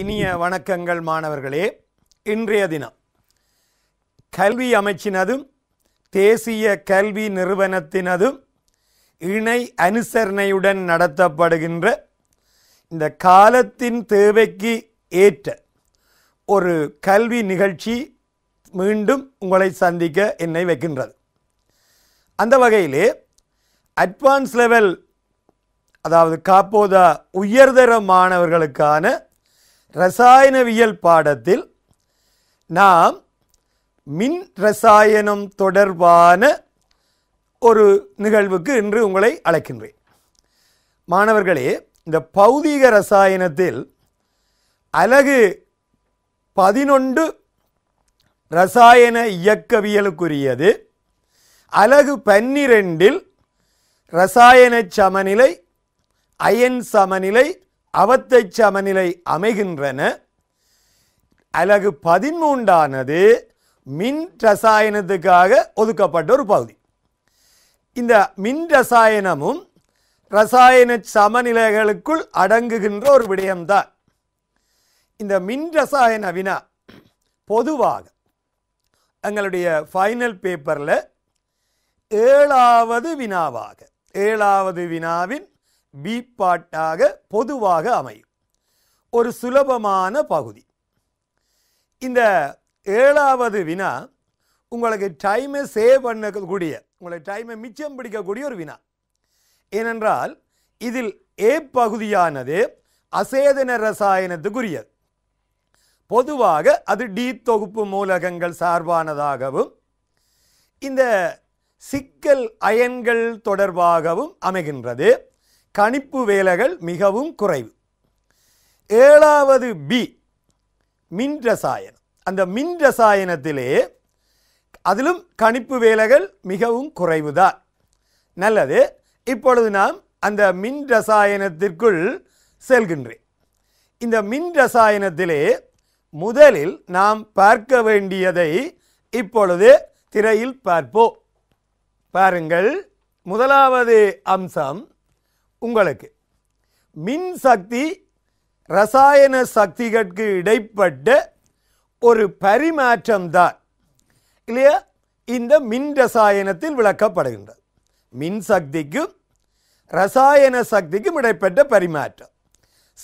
இனிய வணக்கங்கள் மாணவர்களே இன்றைய தினம் கல்வி அமைச்சினதும் தேசிய கல்வி நிறுவனத்தினதும் இணை அனுசரணையுடன் நடத்தப்படுகின்ற இந்த காலத்தின் தேவைக்கு ஏற்ற ஒரு கல்வி நிகழ்ச்சி மீண்டும் உங்களை சந்திக்க என்னை வைக்கின்றது அந்த வகையிலே அட்வான்ஸ் லெவல் அதாவது காப்போத உயர்தர மாணவர்களுக்கான ரசாயனவியல் பாடத்தில் நாம் மின் ரசாயனம் தொடர்பான ஒரு நிகழ்வுக்கு இன்று உங்களை அழைக்கின்றேன் மாணவர்களே இந்த பௌதீக ரசாயனத்தில் அலகு பதினொன்று ரசாயன இயக்கவியலுக்குரியது அலகு பன்னிரெண்டில் ரசாயன சமநிலை அயன் சமநிலை அவத்தை சமநிலை அமைகின்றன அழகு பதிமூன்றானது மின் ரசாயனத்துக்காக ஒதுக்கப்பட்ட ஒரு பகுதி இந்த மின் ரசாயனமும் ரசாயன சமநிலைகளுக்குள் அடங்குகின்ற ஒரு விடயம்தான் இந்த மின் ரசாயன வினா பொதுவாக எங்களுடைய ஃபைனல் பேப்பரில் ஏழாவது வினாவாக ஏழாவது வினாவின் பி பாட்டாக பொதுவாக அமையும் ஒரு சுலபமான பகுதி இந்த ஏழாவது வினா உங்களுக்கு டைமை சேவ் பண்ணக்கூடிய உங்களை டைமை மிச்சம் பிடிக்கக்கூடிய ஒரு வினா ஏனென்றால் இதில் ஏ பகுதியானது அசேதன ரசாயனத்துக்குரியது பொதுவாக அது டி தொகுப்பு மூலகங்கள் சார்பானதாகவும் இந்த சிக்கல் அயன்கள் தொடர்பாகவும் அமைகின்றது கணிப்பு வேலைகள் மிகவும் குறைவு ஏழாவது பி மின் ரசாயனம் அந்த மின் ரசாயனத்திலே அதிலும் கணிப்பு வேலைகள் மிகவும் குறைவுதான் நல்லது இப்பொழுது நாம் அந்த மின் ரசாயனத்திற்குள் செல்கின்றேன் இந்த மின் ரசாயனத்திலே முதலில் நாம் பார்க்க வேண்டியதை இப்பொழுது திரையில் பார்ப்போம் பாருங்கள் முதலாவது அம்சம் உங்களுக்கு மின் சக்தி ரசாயன சக்திகளுக்கு இடைப்பட்ட ஒரு பரிமாற்றம்தான் இல்லையா இந்த மின் ரசாயனத்தில் விளக்கப்படுகின்றது மின் சக்திக்கும் ரசாயன சக்திக்கும் இடைப்பட்ட பரிமாற்றம்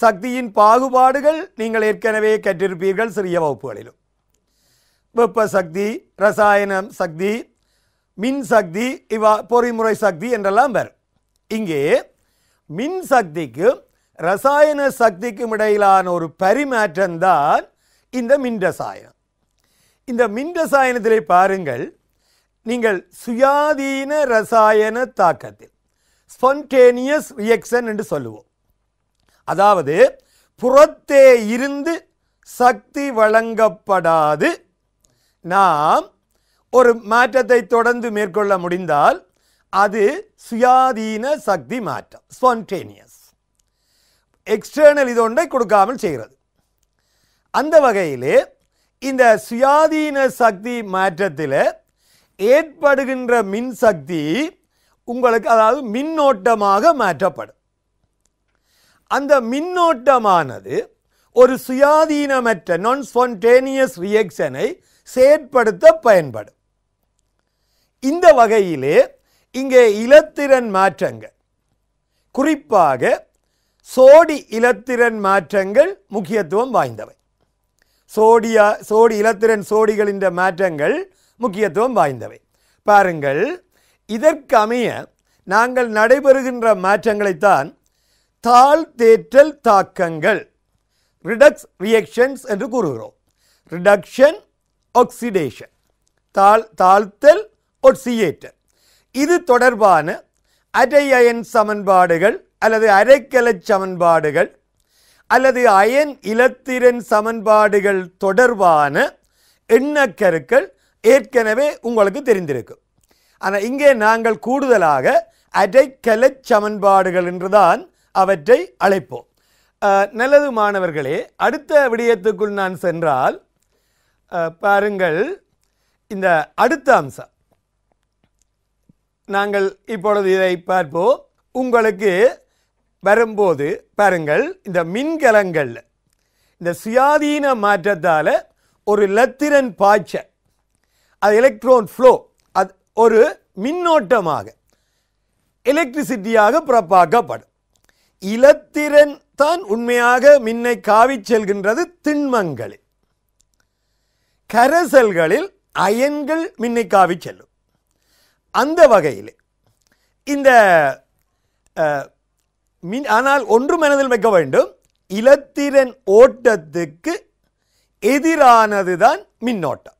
சக்தியின் பாகுபாடுகள் நீங்கள் ஏற்கனவே கற்றிருப்பீர்கள் சிறிய வகுப்புகளிலும் வெப்ப சக்தி ரசாயன சக்தி மின் சக்தி இவா பொறிமுறை சக்தி என்றெல்லாம் வரும் இங்கே மின் சக்திக்கும் ரசாயன சக்திக்கும் இடையிலான ஒரு பரிமாற்றம் தான் இந்த மின் ரசாயனம் இந்த மின் ரசாயனத்திலே பாருங்கள் நீங்கள் சுயாதீன ரசாயன தாக்கத்தில் ஸ்பொன்டேனியஸ் ரியக்ஷன் என்று சொல்லுவோம் அதாவது புறத்தே இருந்து சக்தி வழங்கப்படாது நாம் ஒரு மாற்றத்தை தொடர்ந்து மேற்கொள்ள முடிந்தால் அது சுயாதீன சக்தி மாற்றம் ஸ்பான்டேனியஸ் எக்ஸ்டர்னல் இது ஒன்றை கொடுக்காமல் செய்கிறது அந்த வகையில் இந்த சுயாதீன சக்தி மாற்றத்தில் ஏற்படுகின்ற மின் சக்தி உங்களுக்கு அதாவது மின்னோட்டமாக மாற்றப்படும் அந்த மின்னோட்டமானது ஒரு சுயாதீனமற்ற நான் ஸ்பான்டேனியஸ் ரியாக்ஷனை செயற்படுத்த பயன்படும் இந்த வகையிலே இங்கே இலத்திரன் மாற்றங்கள் குறிப்பாக சோடி இலத்திரன் மாற்றங்கள் முக்கியத்துவம் வாய்ந்தவை சோடியா சோடி இலத்திரன் சோடிகளின் மாற்றங்கள் முக்கியத்துவம் வாய்ந்தவை பாருங்கள் இதற்கமைய நாங்கள் நடைபெறுகின்ற மாற்றங்களைத்தான் தாழ் தேற்றல் தாக்கங்கள் ரிடக்ஸ் ரியாக்ஷன்ஸ் என்று கூறுகிறோம் ரிடக்ஷன் ஆக்சிடேஷன் தாழ் தாழ்த்தல் ஒட்சியேற்றல் இது தொடர்பான அரை அயன் சமன்பாடுகள் அல்லது அரைக்கலை சமன்பாடுகள் அல்லது அயன் இலத்திரன் சமன்பாடுகள் தொடர்பான எண்ணக்கருக்கள் ஏற்கனவே உங்களுக்கு தெரிந்திருக்கும் ஆனால் இங்கே நாங்கள் கூடுதலாக அரைக்கலை சமன்பாடுகள் என்றுதான் அவற்றை அழைப்போம் நல்லது மாணவர்களே அடுத்த விடயத்துக்குள் நான் சென்றால் பாருங்கள் இந்த அடுத்த அம்சம் நாங்கள் இப்பொழுது இதை பார்ப்போம் உங்களுக்கு வரும்போது பாருங்கள் இந்த மின்கலங்கள் இந்த சுயாதீன மாற்றத்தால் ஒரு லத்திரன் பாய்ச்ச அது எலக்ட்ரான் ஃப்ளோ அது ஒரு மின்னோட்டமாக எலக்ட்ரிசிட்டியாக பிறப்பாக்கப்படும் இலத்திரன் தான் உண்மையாக மின்னை காவி செல்கின்றது திண்மங்களில் கரசல்களில் அயன்கள் மின்னை காவி செல்லும் அந்த வகையில் இந்த மின் ஆனால் ஒன்று மனதில் வைக்க வேண்டும் இலத்திரன் ஓட்டத்துக்கு எதிரானது தான் மின்னோட்டம்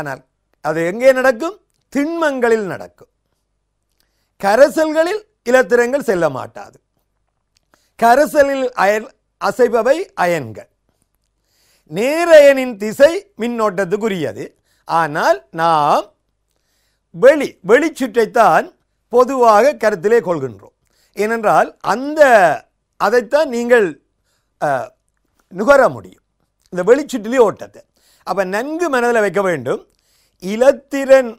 ஆனால் அது எங்கே நடக்கும் திண்மங்களில் நடக்கும் கரசல்களில் இலத்திரங்கள் செல்ல மாட்டாது கரசலில் அயன் அசைபவை அயன்கள் நேரயனின் திசை மின்னோட்டத்துக்குரியது ஆனால் நாம் வெளி வெளிச்சுற்றைத்தான் பொதுவாக கருத்திலே கொள்கின்றோம் ஏனென்றால் அந்த அதைத்தான் நீங்கள் நுகர முடியும் இந்த வெளிச்சுற்றிலே ஓட்டத்தை அப்போ நன்கு மனதில் வைக்க வேண்டும் இலத்திரன்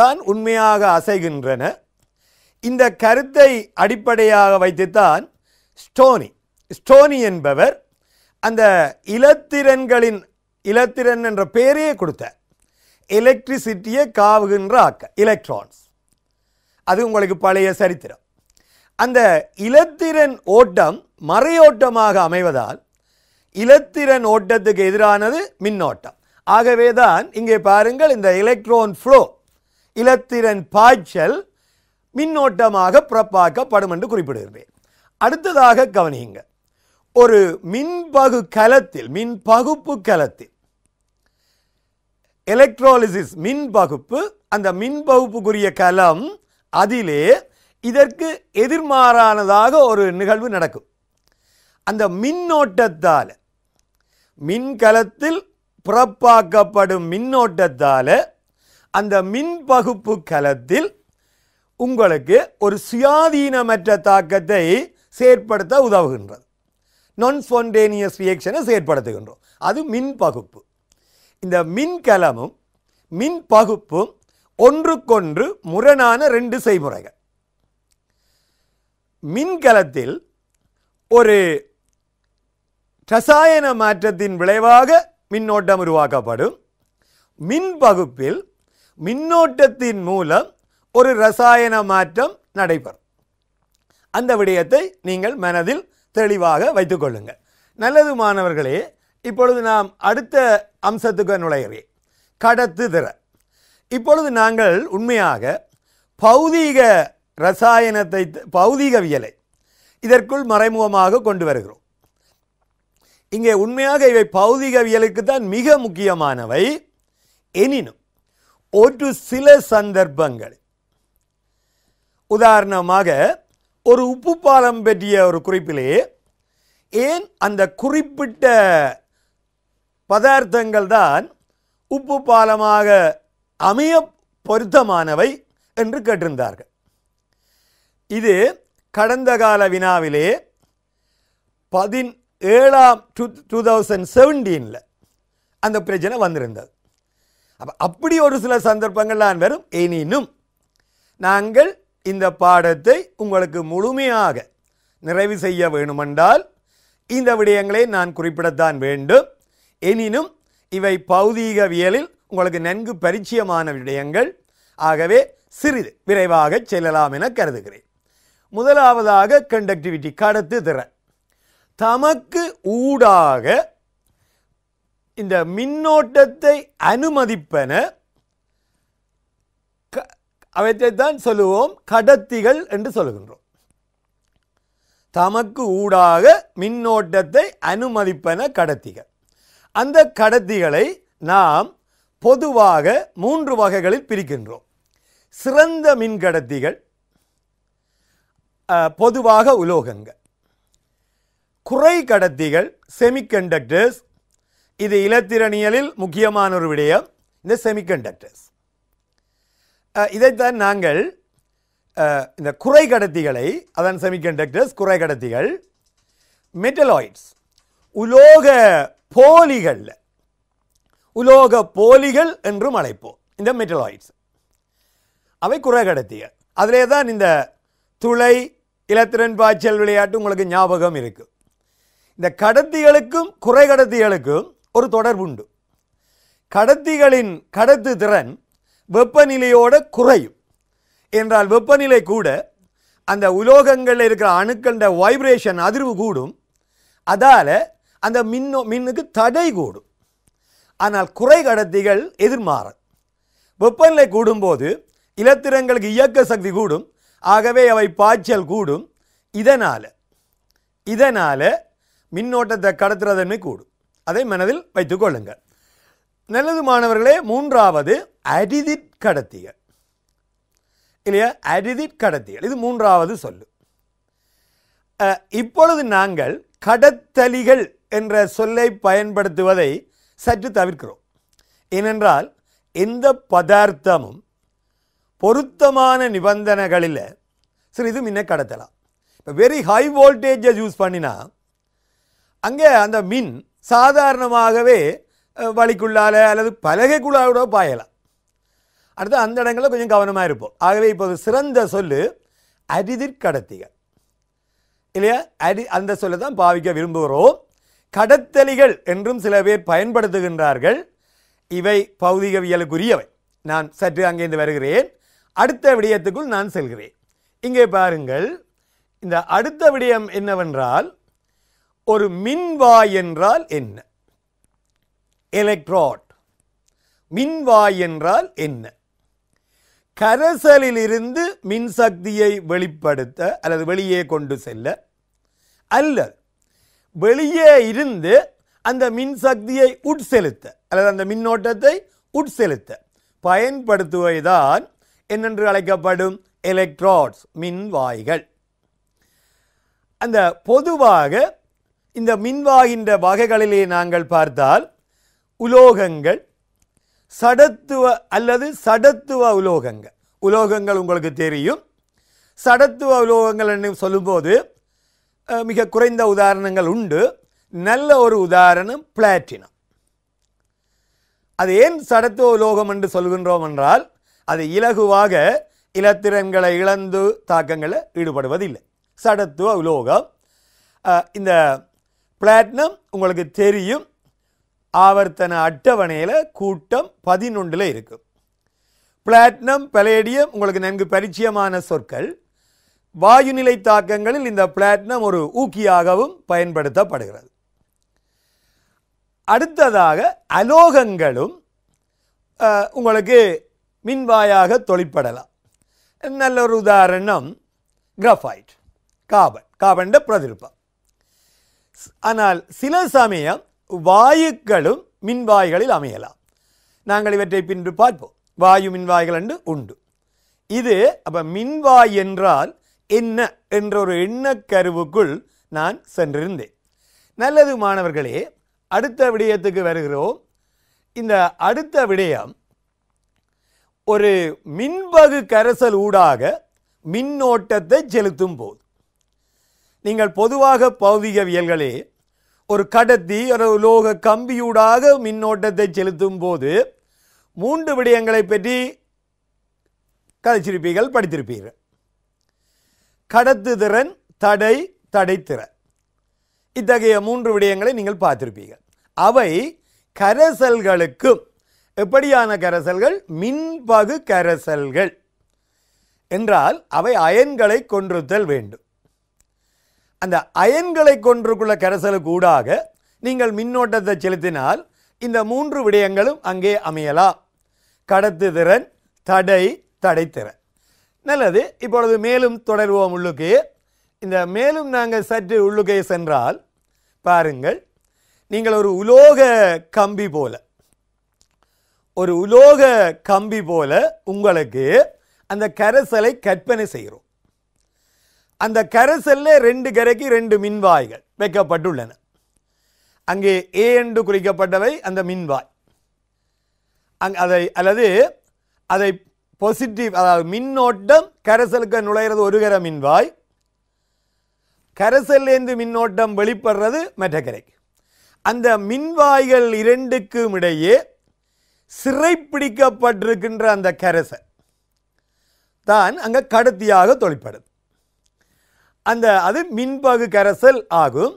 தான் உண்மையாக அசைகின்றன இந்த கருத்தை அடிப்படையாக வைத்துத்தான் ஸ்டோனி ஸ்டோனி என்பவர் அந்த இலத்திரன்களின் இலத்திரன் என்ற பெயரையே கொடுத்தார் எலக்ட்ரிசிட்டியை காவுகின்ற ஆக்க எலக்ட்ரான்ஸ் அது உங்களுக்கு பழைய சரித்திரம் அந்த இலத்திரன் ஓட்டம் மறையோட்டமாக அமைவதால் இலத்திரன் ஓட்டத்துக்கு எதிரானது மின்னோட்டம் ஆகவே தான் இங்கே பாருங்கள் இந்த எலக்ட்ரான் ஃப்ளோ இலத்திரன் பாய்ச்சல் மின்னோட்டமாக புறப்பாக்கப்படும் என்று குறிப்பிடுகிறேன் அடுத்ததாக கவனியுங்கள் ஒரு மின்பகு கலத்தில் மின்பகுப்பு கலத்தில் எலக்ட்ராலிசிஸ் மின் பகுப்பு அந்த மின் பகுப்புக்குரிய கலம் அதிலே இதற்கு எதிர்மாறானதாக ஒரு நிகழ்வு நடக்கும் அந்த மின்னோட்டத்தால் மின்கலத்தில் புறப்பாக்கப்படும் மின்னோட்டத்தால் அந்த மின்பகுப்பு கலத்தில் உங்களுக்கு ஒரு சுயாதீனமற்ற தாக்கத்தை செயற்படுத்த உதவுகின்றது நான் ஸ்பொன்டேனியஸ் ரியாக்ஷனை செயற்படுத்துகின்றோம் அது மின்பகுப்பு இந்த மின்கலமும் மின் பகுப்பும் ஒன்றுக்கொன்று முரணான ரெண்டு செய்முறைகள் மின்கலத்தில் ஒரு ரசாயன மாற்றத்தின் விளைவாக மின்னோட்டம் உருவாக்கப்படும் மின் பகுப்பில் மின்னோட்டத்தின் மூலம் ஒரு ரசாயன மாற்றம் நடைபெறும் அந்த விடயத்தை நீங்கள் மனதில் தெளிவாக வைத்துக்கொள்ளுங்கள் நல்லது மாணவர்களே இப்பொழுது நாம் அடுத்த அம்சத்துக்கு நுழைகிறேன் திற இப்பொழுது நாங்கள் உண்மையாக பௌதீக ரசாயனத்தை பௌதீகவியலை இதற்குள் மறைமுகமாக கொண்டு வருகிறோம் இங்கே உண்மையாக இவை பௌதிகவியலுக்கு தான் மிக முக்கியமானவை எனினும் ஒரு சில சந்தர்ப்பங்கள் உதாரணமாக ஒரு உப்பு பாலம் பற்றிய ஒரு குறிப்பிலே ஏன் அந்த குறிப்பிட்ட பதார்த்தங்கள் தான் உப்பு பாலமாக அமைய பொருத்தமானவை என்று கேட்டிருந்தார்கள் இது கடந்த கால வினாவிலே பதின் ஏழாம் டூ டூ தௌசண்ட் செவன்டீனில் அந்த பிரச்சனை வந்திருந்தது அப்போ அப்படி ஒரு சில சந்தர்ப்பங்கள் நான் வரும் எனினும் நாங்கள் இந்த பாடத்தை உங்களுக்கு முழுமையாக நிறைவு செய்ய வேணுமென்றால் இந்த விடயங்களை நான் குறிப்பிடத்தான் வேண்டும் எனினும் இவை பௌதீகவியலில் உங்களுக்கு நன்கு பரிச்சயமான விடயங்கள் ஆகவே சிறிது விரைவாக செல்லலாம் என கருதுகிறேன் முதலாவதாக கண்டக்டிவிட்டி கடத்து திறன் தமக்கு ஊடாக இந்த மின்னோட்டத்தை அனுமதிப்பன அவற்றைத்தான் சொல்லுவோம் கடத்திகள் என்று சொல்லுகின்றோம் தமக்கு ஊடாக மின்னோட்டத்தை அனுமதிப்பன கடத்திகள் அந்த கடத்திகளை நாம் பொதுவாக மூன்று வகைகளில் பிரிக்கின்றோம் சிறந்த மின்கடத்திகள் பொதுவாக உலோகங்கள் குறை கடத்திகள் செமிகண்டக்டர்ஸ் இது இலத்திரணியலில் முக்கியமான ஒரு விடயம் இந்த செமிகண்டக்டர்ஸ் இதைத்தான் நாங்கள் இந்த குறை கடத்திகளை அதான் செமிகண்டக்டர்ஸ் குறை கடத்திகள் மெட்டலாய்ட்ஸ் உலோக போலிகள் உலோக போலிகள் என்றும் அழைப்போம் இந்த மெட்டலாய்ட்ஸ் அவை குறை கடத்திய அதிலே தான் இந்த துளை இலத்திரன் பாய்ச்சல் விளையாட்டு உங்களுக்கு ஞாபகம் இருக்குது இந்த கடத்திகளுக்கும் குறை கடத்திகளுக்கும் ஒரு தொடர்பு உண்டு கடத்திகளின் கடத்து திறன் வெப்பநிலையோட குறையும் என்றால் வெப்பநிலை கூட அந்த உலோகங்களில் இருக்கிற அணுக்கள வைப்ரேஷன் அதிர்வு கூடும் அதால் அந்த மின்னோ மின்னுக்கு தடை கூடும் ஆனால் குறை கடத்திகள் எதிர்மாற வெப்பநிலை கூடும்போது இலத்திரங்களுக்கு இயக்க சக்தி கூடும் ஆகவே அவை பாய்ச்சல் கூடும் இதனால் இதனால் மின்னோட்டத்தை கடத்துறதன்மை கூடும் அதை மனதில் வைத்துக் கொள்ளுங்கள் நல்லது மாணவர்களே மூன்றாவது அரிதிட் கடத்திகள் இல்லையா அரிதிட் கடத்திகள் இது மூன்றாவது சொல்லு இப்பொழுது நாங்கள் கடத்தலிகள் என்ற சொல்லை பயன்படுத்துவதை சற்று தவிர்க்கிறோம் ஏனென்றால் எந்த பதார்த்தமும் பொருத்தமான நிபந்தனைகளில் சிறிது மின்ன கடத்தலாம் இப்போ வெரி ஹை வோல்டேஜை யூஸ் பண்ணினா அங்கே அந்த மின் சாதாரணமாகவே வழிக்குள்ளால் அல்லது பலகைக்குள்ளாலோட பாயலாம் அடுத்து அந்த இடங்களில் கொஞ்சம் கவனமாக இருப்போம் ஆகவே இப்போது சிறந்த சொல்லு அரிதிற்கடத்திகள் இல்லையா அரி அந்த சொல்லை தான் பாவிக்க விரும்புகிறோம் கடத்தலிகள் என்றும் சில பேர் பயன்படுத்துகின்றார்கள் இவை பௌதிகவியலுக்குரியவை நான் சற்று அங்கேருந்து வருகிறேன் அடுத்த விடயத்துக்குள் நான் செல்கிறேன் இங்கே பாருங்கள் இந்த அடுத்த விடயம் என்னவென்றால் ஒரு மின்வாய் என்றால் என்ன எலக்ட்ரோட் மின்வாய் என்றால் என்ன கரசலிலிருந்து மின்சக்தியை வெளிப்படுத்த அல்லது வெளியே கொண்டு செல்ல அல்லது வெளியே இருந்து அந்த மின்சக்தியை உட்செலுத்த அல்லது அந்த மின்னோட்டத்தை உட்செலுத்த பயன்படுத்துவை தான் என்னென்று அழைக்கப்படும் எலக்ட்ரோட்ஸ் மின்வாய்கள் அந்த பொதுவாக இந்த மின்வாகின்ற வகைகளிலே நாங்கள் பார்த்தால் உலோகங்கள் சடத்துவ அல்லது சடத்துவ உலோகங்கள் உலோகங்கள் உங்களுக்கு தெரியும் சடத்துவ உலோகங்கள் என்று சொல்லும்போது மிக குறைந்த உதாரணங்கள் உண்டு நல்ல ஒரு உதாரணம் பிளாட்டினம் அது ஏன் சடத்துவ உலோகம் என்று சொல்கின்றோம் என்றால் அது இலகுவாக இலத்திரன்களை இழந்து தாக்கங்களில் ஈடுபடுவதில்லை சடத்துவ உலோகம் இந்த பிளாட்டினம் உங்களுக்கு தெரியும் ஆவர்த்தன அட்டவணையில் கூட்டம் பதினொன்றில் இருக்கும் பிளாட்டினம் பலேடியம் உங்களுக்கு நன்கு பரிச்சயமான சொற்கள் வாயுநிலை தாக்கங்களில் இந்த பிளாட்டினம் ஒரு ஊக்கியாகவும் பயன்படுத்தப்படுகிறது அடுத்ததாக அலோகங்களும் உங்களுக்கு மின்வாயாக தொழிற்படலாம் நல்ல ஒரு உதாரணம் கிரஃபைட் காபன் காபன் பிரதிருப்பம் ஆனால் சில சமயம் வாயுக்களும் மின்வாய்களில் அமையலாம் நாங்கள் இவற்றை பின்பு பார்ப்போம் வாயு மின்வாய்கள் என்று உண்டு இது அப்போ மின்வாய் என்றால் என்ன என்ற ஒரு எண்ணக்கருவுக்குள் நான் சென்றிருந்தேன் நல்லது மாணவர்களே அடுத்த விடயத்துக்கு வருகிறோம் இந்த அடுத்த விடயம் ஒரு மின்பகு கரைசல் ஊடாக மின்னோட்டத்தை செலுத்தும் போது நீங்கள் பொதுவாக பௌதிகவியல்களே ஒரு கடத்தி ஒரு லோக கம்பியூடாக மின்னோட்டத்தை செலுத்தும் போது மூன்று விடயங்களை பற்றி கதைச்சிருப்பீர்கள் படித்திருப்பீர்கள் கடத்துதிறன் தடை தடைத்திற இத்தகைய மூன்று விடயங்களை நீங்கள் பார்த்திருப்பீங்க அவை கரசல்களுக்கும் எப்படியான கரசல்கள் மின்பகு கரசல்கள் என்றால் அவை அயன்களை கொன்றுத்தல் வேண்டும் அந்த அயன்களை கொன்றுக்குள்ள கரசலுக்கு கூடாக நீங்கள் மின்னோட்டத்தை செலுத்தினால் இந்த மூன்று விடயங்களும் அங்கே அமையலாம் கடத்துதிறன் தடை தடைத்திற நல்லது இப்பொழுது மேலும் தொடர்வோம் உள்ளுக்கு இந்த மேலும் நாங்கள் சற்று உள்ளுக்கே சென்றால் பாருங்கள் நீங்கள் ஒரு உலோக கம்பி போல ஒரு உலோக கம்பி போல உங்களுக்கு அந்த கரைசலை கற்பனை செய்கிறோம் அந்த கரைசலில் ரெண்டு கரைக்கு ரெண்டு மின்வாய்கள் வைக்கப்பட்டுள்ளன அங்கே ஏ என்று குறிக்கப்பட்டவை அந்த மின்வாய் அங் அதை அல்லது அதை பொசிட்டிவ் அதாவது மின்னோட்டம் கரைசலுக்கு நுழையிறது ஒரு கரை மின்வாய் கரைசல்லேருந்து மின்னோட்டம் வெளிப்படுறது மற்ற அந்த மின்வாய்கள் இரண்டுக்கும் இடையே சிறைப்பிடிக்கப்பட்டிருக்கின்ற அந்த கரைசல் தான் அங்கே கடத்தியாக தொழிற்படும் அந்த அது மின்பகு கரைசல் ஆகும்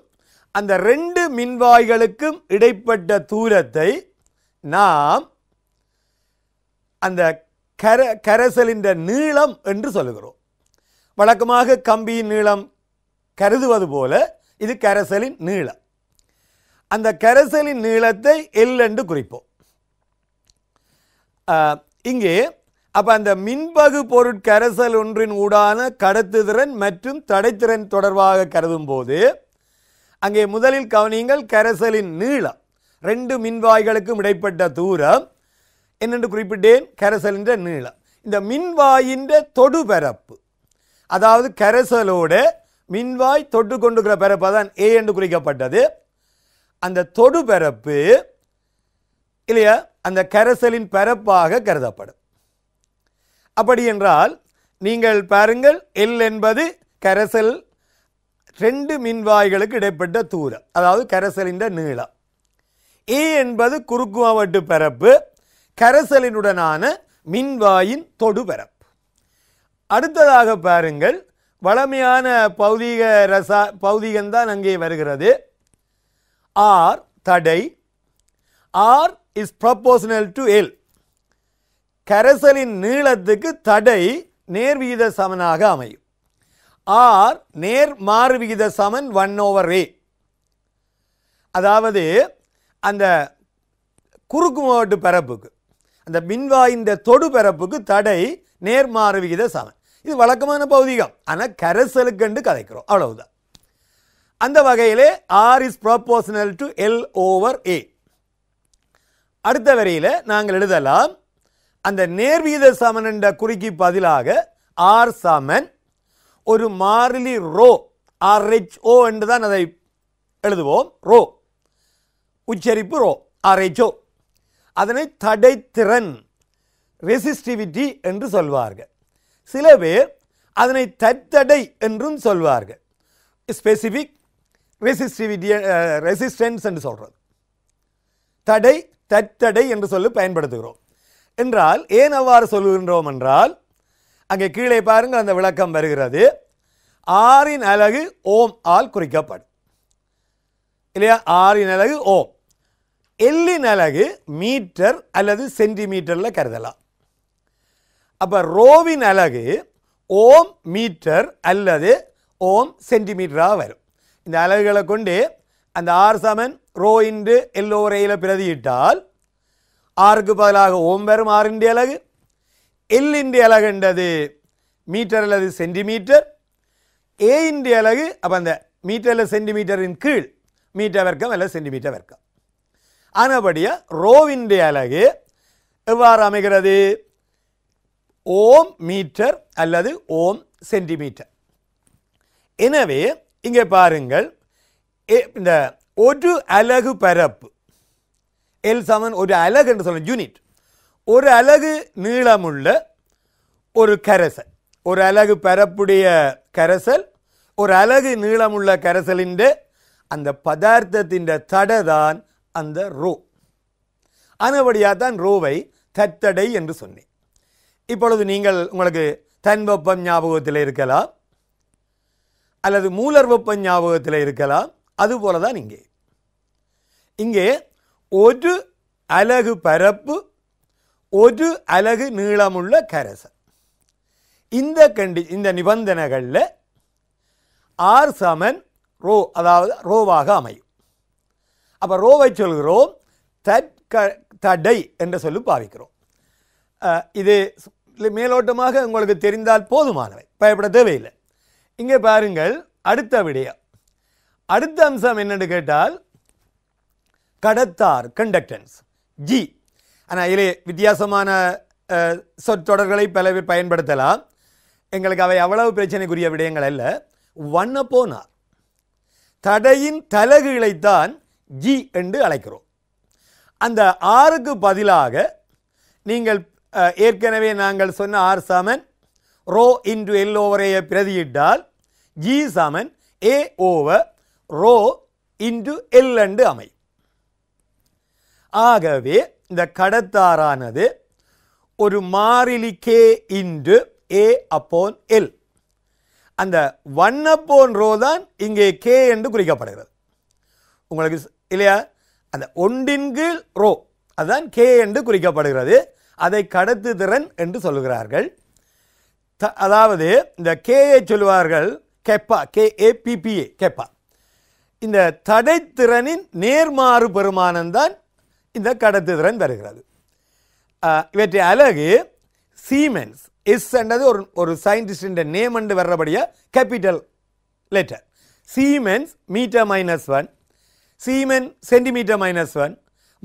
அந்த ரெண்டு மின்வாய்களுக்கும் இடைப்பட்ட தூரத்தை நாம் அந்த கர கரைசலின்ற நீளம் என்று சொல்லுகிறோம் வழக்கமாக கம்பியின் நீளம் கருதுவது போல இது கரைசலின் நீளம் அந்த கரைசலின் நீளத்தை எல் என்று குறிப்போம் இங்கே அப்போ அந்த மின்பகு பொருட்கரைசல் ஒன்றின் ஊடான கடத்துதிறன் மற்றும் தடைத்திறன் தொடர்பாக கருதும் போது அங்கே முதலில் கவனியுங்கள் கரைசலின் நீளம் ரெண்டு மின்வாய்களுக்கும் இடைப்பட்ட தூரம் என்னென்று குறிப்பிட்டேன் கரைசலின்ற நீளம் இந்த மின்வாயின்ற தொடுபரப்பு அதாவது கரைசலோட மின்வாய் தொட்டு கொண்டுக்கிற பரப்பை தான் ஏ என்று குறிக்கப்பட்டது அந்த தொடுபரப்பு இல்லையா அந்த கரைசலின் பரப்பாக கருதப்படும் அப்படி என்றால் நீங்கள் பாருங்கள் எல் என்பது கரைசல் ரெண்டு மின்வாய்களுக்கு இடைப்பட்ட தூரம் அதாவது கரைசலின் நீளம் ஏ என்பது குறுக்குமாவட்டு பரப்பு கரசலினுடனான மின்வாயின் தொடுபரப்பு அடுத்ததாக பாருங்கள் வளமையான பௌதிக ரசா பௌதிகம்தான் அங்கே வருகிறது ஆர் தடை R is proportional to L கரசலின் நீளத்துக்கு தடை நேர்விகித சமனாக அமையும் ஆர் நேர் மாறு விகித சமன் ஒன் ஓவர் ஏ அதாவது அந்த குறுக்கு மாவட்டு பரப்புக்கு அந்த மின்வாயின் தொடுபரப்புக்கு தடை நேர்மாறு விகித சமன் இது வழக்கமான பௌதிகம் ஆனால் கரைசலுக்கண்டு கதைக்கிறோம் அவ்வளவுதான் அந்த வகையிலே R is proportional to L over A அடுத்த வரையில் நாங்கள் எழுதலாம் அந்த நேர்விகித சமன் என்ற குறிக்கு பதிலாக ஆர் சமன் ஒரு மாறிலி ரோ ஓ என்று தான் அதை எழுதுவோம் ரோ உச்சரிப்பு ரோ ஓ அதனை தடைத்திறன் ரெசிஸ்டிவிட்டி என்று சொல்வார்கள் சில பேர் அதனை தத்தடை என்றும் சொல்வார்கள் ஸ்பெசிஃபிக் ரெசிஸ்டிவிட்டி ரெசிஸ்டன்ஸ் என்று சொல்கிறது தடை தத்தடை என்று சொல்லி பயன்படுத்துகிறோம் என்றால் ஏன் அவ்வாறு சொல்கின்றோம் என்றால் அங்கே கீழே பாருங்கள் அந்த விளக்கம் வருகிறது ஆறின் அழகு ஓம் ஆல் குறிக்கப்படும் இல்லையா ஆறின் அழகு ஓம் எல்லின் அலகு மீட்டர் அல்லது சென்டிமீட்டரில் கருதலாம் அப்போ ரோவின் அலகு ஓம் மீட்டர் அல்லது ஓம் சென்டிமீட்டராக வரும் இந்த அலகுகளை கொண்டு அந்த ஆர் சமன் ரோ இன்று எல்லோரையில் பிரதியிட்டால் ஆறுக்கு பதிலாக ஓம் வரும் ஆறின் அலகு எல் இன்றி அலகுன்றது மீட்டர் அல்லது சென்டிமீட்டர் ஏ இன்றி அலகு அப்போ அந்த மீட்டரில் சென்டிமீட்டரின் கீழ் மீட்டர் வர்க்கம் அல்ல சென்டிமீட்டர் வர்க்கம் அனபடிய ரோவின்டைய அலகு எவ்வாறு அமைகிறது ஓம் மீட்டர் அல்லது ஓம் சென்டிமீட்டர் எனவே இங்கே பாருங்கள் இந்த ஒரு அலகு பரப்பு எல் சமன் ஒரு அலகு என்று சொல்ல யூனிட் ஒரு அலகு நீளமுள்ள ஒரு கரைசல் ஒரு அலகு பரப்புடைய கரைசல் ஒரு அலகு நீளமுள்ள கரைசலின் அந்த பதார்த்தத்தின் தடை தான் அந்த ரோ அனபடியாக தான் ரோவை தத்தடை என்று சொன்னேன் இப்பொழுது நீங்கள் உங்களுக்கு தன் வெப்பம் ஞாபகத்தில் இருக்கலாம் அல்லது மூலர் வெப்பம் ஞாபகத்தில் இருக்கலாம் அதுபோல தான் இங்கே இங்கே ஒரு அலகு பரப்பு ஒரு அலகு நீளமுள்ள கரசம் இந்த கண்டி இந்த நிபந்தனைகளில் ஆர் சமன் ரோ அதாவது ரோவாக அமையும் அப்போ ரோவை சொல்கிறோம் தடை என்று சொல்லி பாவிக்கிறோம் இது மேலோட்டமாக உங்களுக்கு தெரிந்தால் போதுமானவை பயப்பட தேவையில்லை இங்கே பாருங்கள் அடுத்த விடயம் அடுத்த அம்சம் என்னென்னு கேட்டால் கடத்தார் கண்டக்டன்ஸ் ஜி ஆனால் இதிலே வித்தியாசமான சொற்றொடர்களை பல பயன்படுத்தலாம் எங்களுக்கு அவை அவ்வளவு பிரச்சனைக்குரிய விடயங்கள் அல்ல வண்ண போனார் தடையின் தலகுகளைத்தான் ஜி என்று அழைக்கிறோம் அந்த ஆறுக்கு பதிலாக நீங்கள் ஏற்கனவே நாங்கள் சொன்ன ஆர் சமன் ரோ இன்டு எல் ஓவரையை பிரதியிட்டால் ஜி சமன் A over rho into L என்று அமை ஆகவே இந்த கடத்தாரானது ஒரு மாறிலி K into A upon L அந்த ஒன் அப்போன் ரோ தான் இங்கே கே என்று குறிக்கப்படுகிறது உங்களுக்கு இல்லையா அந்த ஒன்றின் கீழ் ரோ அதுதான் கே என்று குறிக்கப்படுகிறது அதை கடத்து திறன் என்று சொல்கிறார்கள் அதாவது இந்த கேயை சொல்வார்கள் கெப்பா கே ஏபிபிஏ கெப்பா இந்த தடைத்திறனின் நேர்மாறு தான் இந்த கடத்து திறன் தருகிறது இவற்றை அழகு சீமென்ஸ் எஸ் என்றது ஒரு ஒரு சயின்டிஸ்ட நேம் என்று வர்றபடியாக capital letter siemens metre minus one siemens centimetre minus one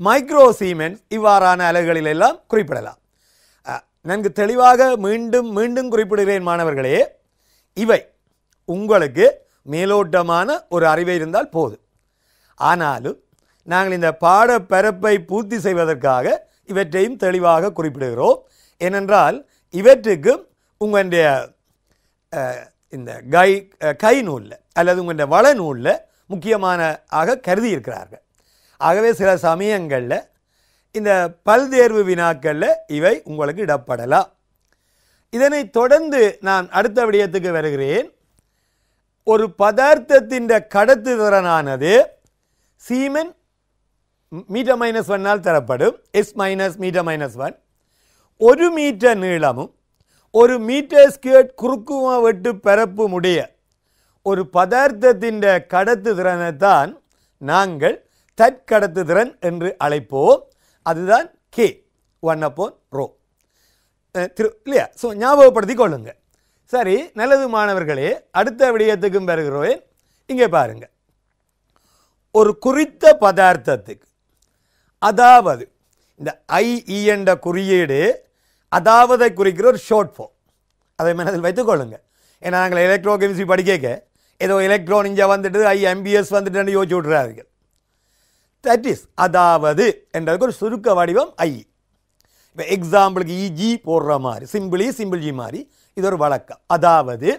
micro siemens இவ்வாறான அலகுகளில் எல்லாம் குறிப்பிடலாம் நன்கு தெளிவாக மீண்டும் மீண்டும் குறிப்பிடுகிறேன் மாணவர்களே இவை உங்களுக்கு மேலோட்டமான ஒரு அறிவை இருந்தால் போதும் ஆனாலும் நாங்கள் இந்த பாடப்பரப்பை பூர்த்தி செய்வதற்காக இவற்றையும் தெளிவாக குறிப்பிடுகிறோம் ஏனென்றால் இவற்றுக்கு உங்களுடைய இந்த கை கை நூலில் அல்லது உங்களுடைய வள நூலில் முக்கியமான ஆக கருதி இருக்கிறார்கள் ஆகவே சில சமயங்களில் இந்த பல் தேர்வு வினாக்களில் இவை உங்களுக்கு இடப்படலாம் இதனை தொடர்ந்து நான் அடுத்த விடயத்துக்கு வருகிறேன் ஒரு பதார்த்தத்தின் கடத்து திறனானது சீமென் மீட்டர் மைனஸ் ஒன்னால் தரப்படும் S minus metre minus one ஒரு மீட்டர் நீளமும் ஒரு மீட்டர் ஸ்கேட் குறுக்குவ வெட்டு முடிய ஒரு பதார்த்தத்தின் கடத்து திறனை தான் நாங்கள் தற்கடத்து திறன் என்று அழைப்போம் அதுதான் கே ஒன் அப்போன் ரோ திரு இல்லையா ஸோ ஞாபகப்படுத்தி கொள்ளுங்க சரி நல்லது மாணவர்களே அடுத்த விடயத்துக்கும் பெறுகிறோம் இங்கே பாருங்க ஒரு குறித்த பதார்த்தத்துக்கு அதாவது இந்த ஐ e என்ற குறியீடு அதாவதை குறிக்கிற ஒரு ஷார்ட் ஃபோம் அதை மனதில் வைத்துக்கொள்ளுங்க ஏன்னா நாங்கள் எலக்ட்ரோ கெமிஸ்ட்ரி படிக்க ஏதோ எலக்ட்ரான் இங்கே வந்துட்டு ஐஎம்பிஎஸ் வந்துட்டுன்னு யோசிச்சு விட்றாருங்க தட் இஸ் அதாவது என்றதுக்கு ஒரு சுருக்க வடிவம் ஐ இப்போ எக்ஸாம்பிளுக்கு இஜி e போடுற மாதிரி சிம்பிளி சிம்பிள் ஜி மாதிரி இது ஒரு வழக்கம் அதாவது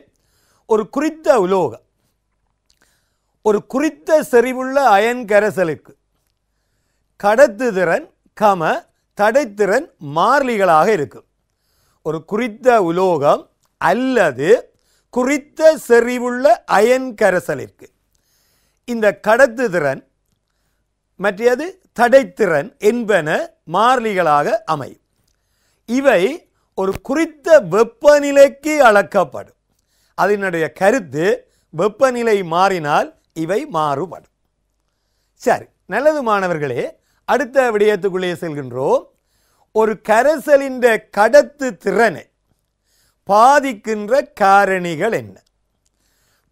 ஒரு குறித்த உலோகம் ஒரு குறித்த செறிவுள்ள அயன் கரைசலுக்கு கடத்துதிறன் கம தடைத்திறன் மாறிலிகளாக இருக்கும் ஒரு குறித்த உலோகம் அல்லது குறித்த செறிவுள்ள அயன் கரைசலிற்கு இந்த கடத்து திறன் மற்றது தடைத்திறன் என்பன மாறிலிகளாக அமையும் இவை ஒரு குறித்த வெப்பநிலைக்கு அளக்கப்படும் அதனுடைய கருத்து வெப்பநிலை மாறினால் இவை மாறுபடும் சரி நல்லது மாணவர்களே அடுத்த விடயத்துக்குள்ளே செல்கின்றோம் ஒரு கரைசலின் கடத்து திறனை பாதிக்கின்ற காரணிகள் என்ன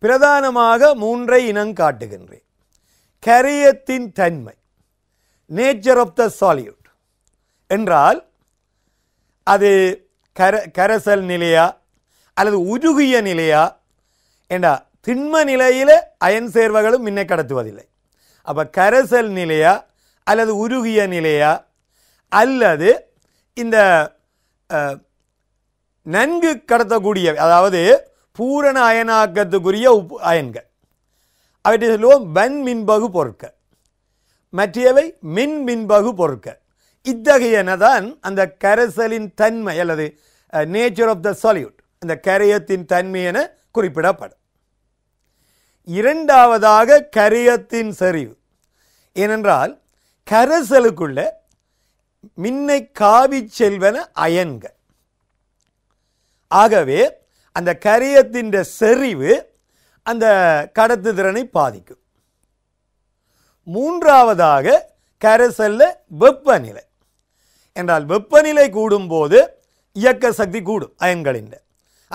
பிரதானமாக மூன்றை இனம் காட்டுகின்றேன் கரியத்தின் தன்மை நேச்சர் ஆஃப் த சாலியூட் என்றால் அது கர கரசல் நிலையா அல்லது உருகிய நிலையா ஏண்டா திண்ம நிலையில் அயன் சேர்வைகளும் முன்னே கடத்துவதில்லை அப்போ கரசல் நிலையா அல்லது உருகிய நிலையா அல்லது இந்த நன்கு கடத்தக்கூடிய அதாவது பூரண அயனாக்கத்துக்குரிய உப்பு அயன்கள் அவற்றை சொல்லுவோம் வன் மின்பகு பொருட்கள் மற்றியவை மின் மின்பகு பொருட்கள் இத்தகையனதான் அந்த கரைசலின் தன்மை அல்லது நேச்சர் ஆஃப் த சாலியூட் அந்த கரையத்தின் தன்மை என குறிப்பிடப்படும் இரண்டாவதாக கரையத்தின் சரிவு ஏனென்றால் கரைசலுக்குள்ள மின்னை காவி செல்வன அயன்கள் ஆகவே அந்த கரியத்தின் செறிவு அந்த கடத்து திறனை பாதிக்கும் மூன்றாவதாக கரைசல்ல வெப்பநிலை என்றால் வெப்பநிலை கூடும் போது இயக்க சக்தி கூடும் அயன்களின்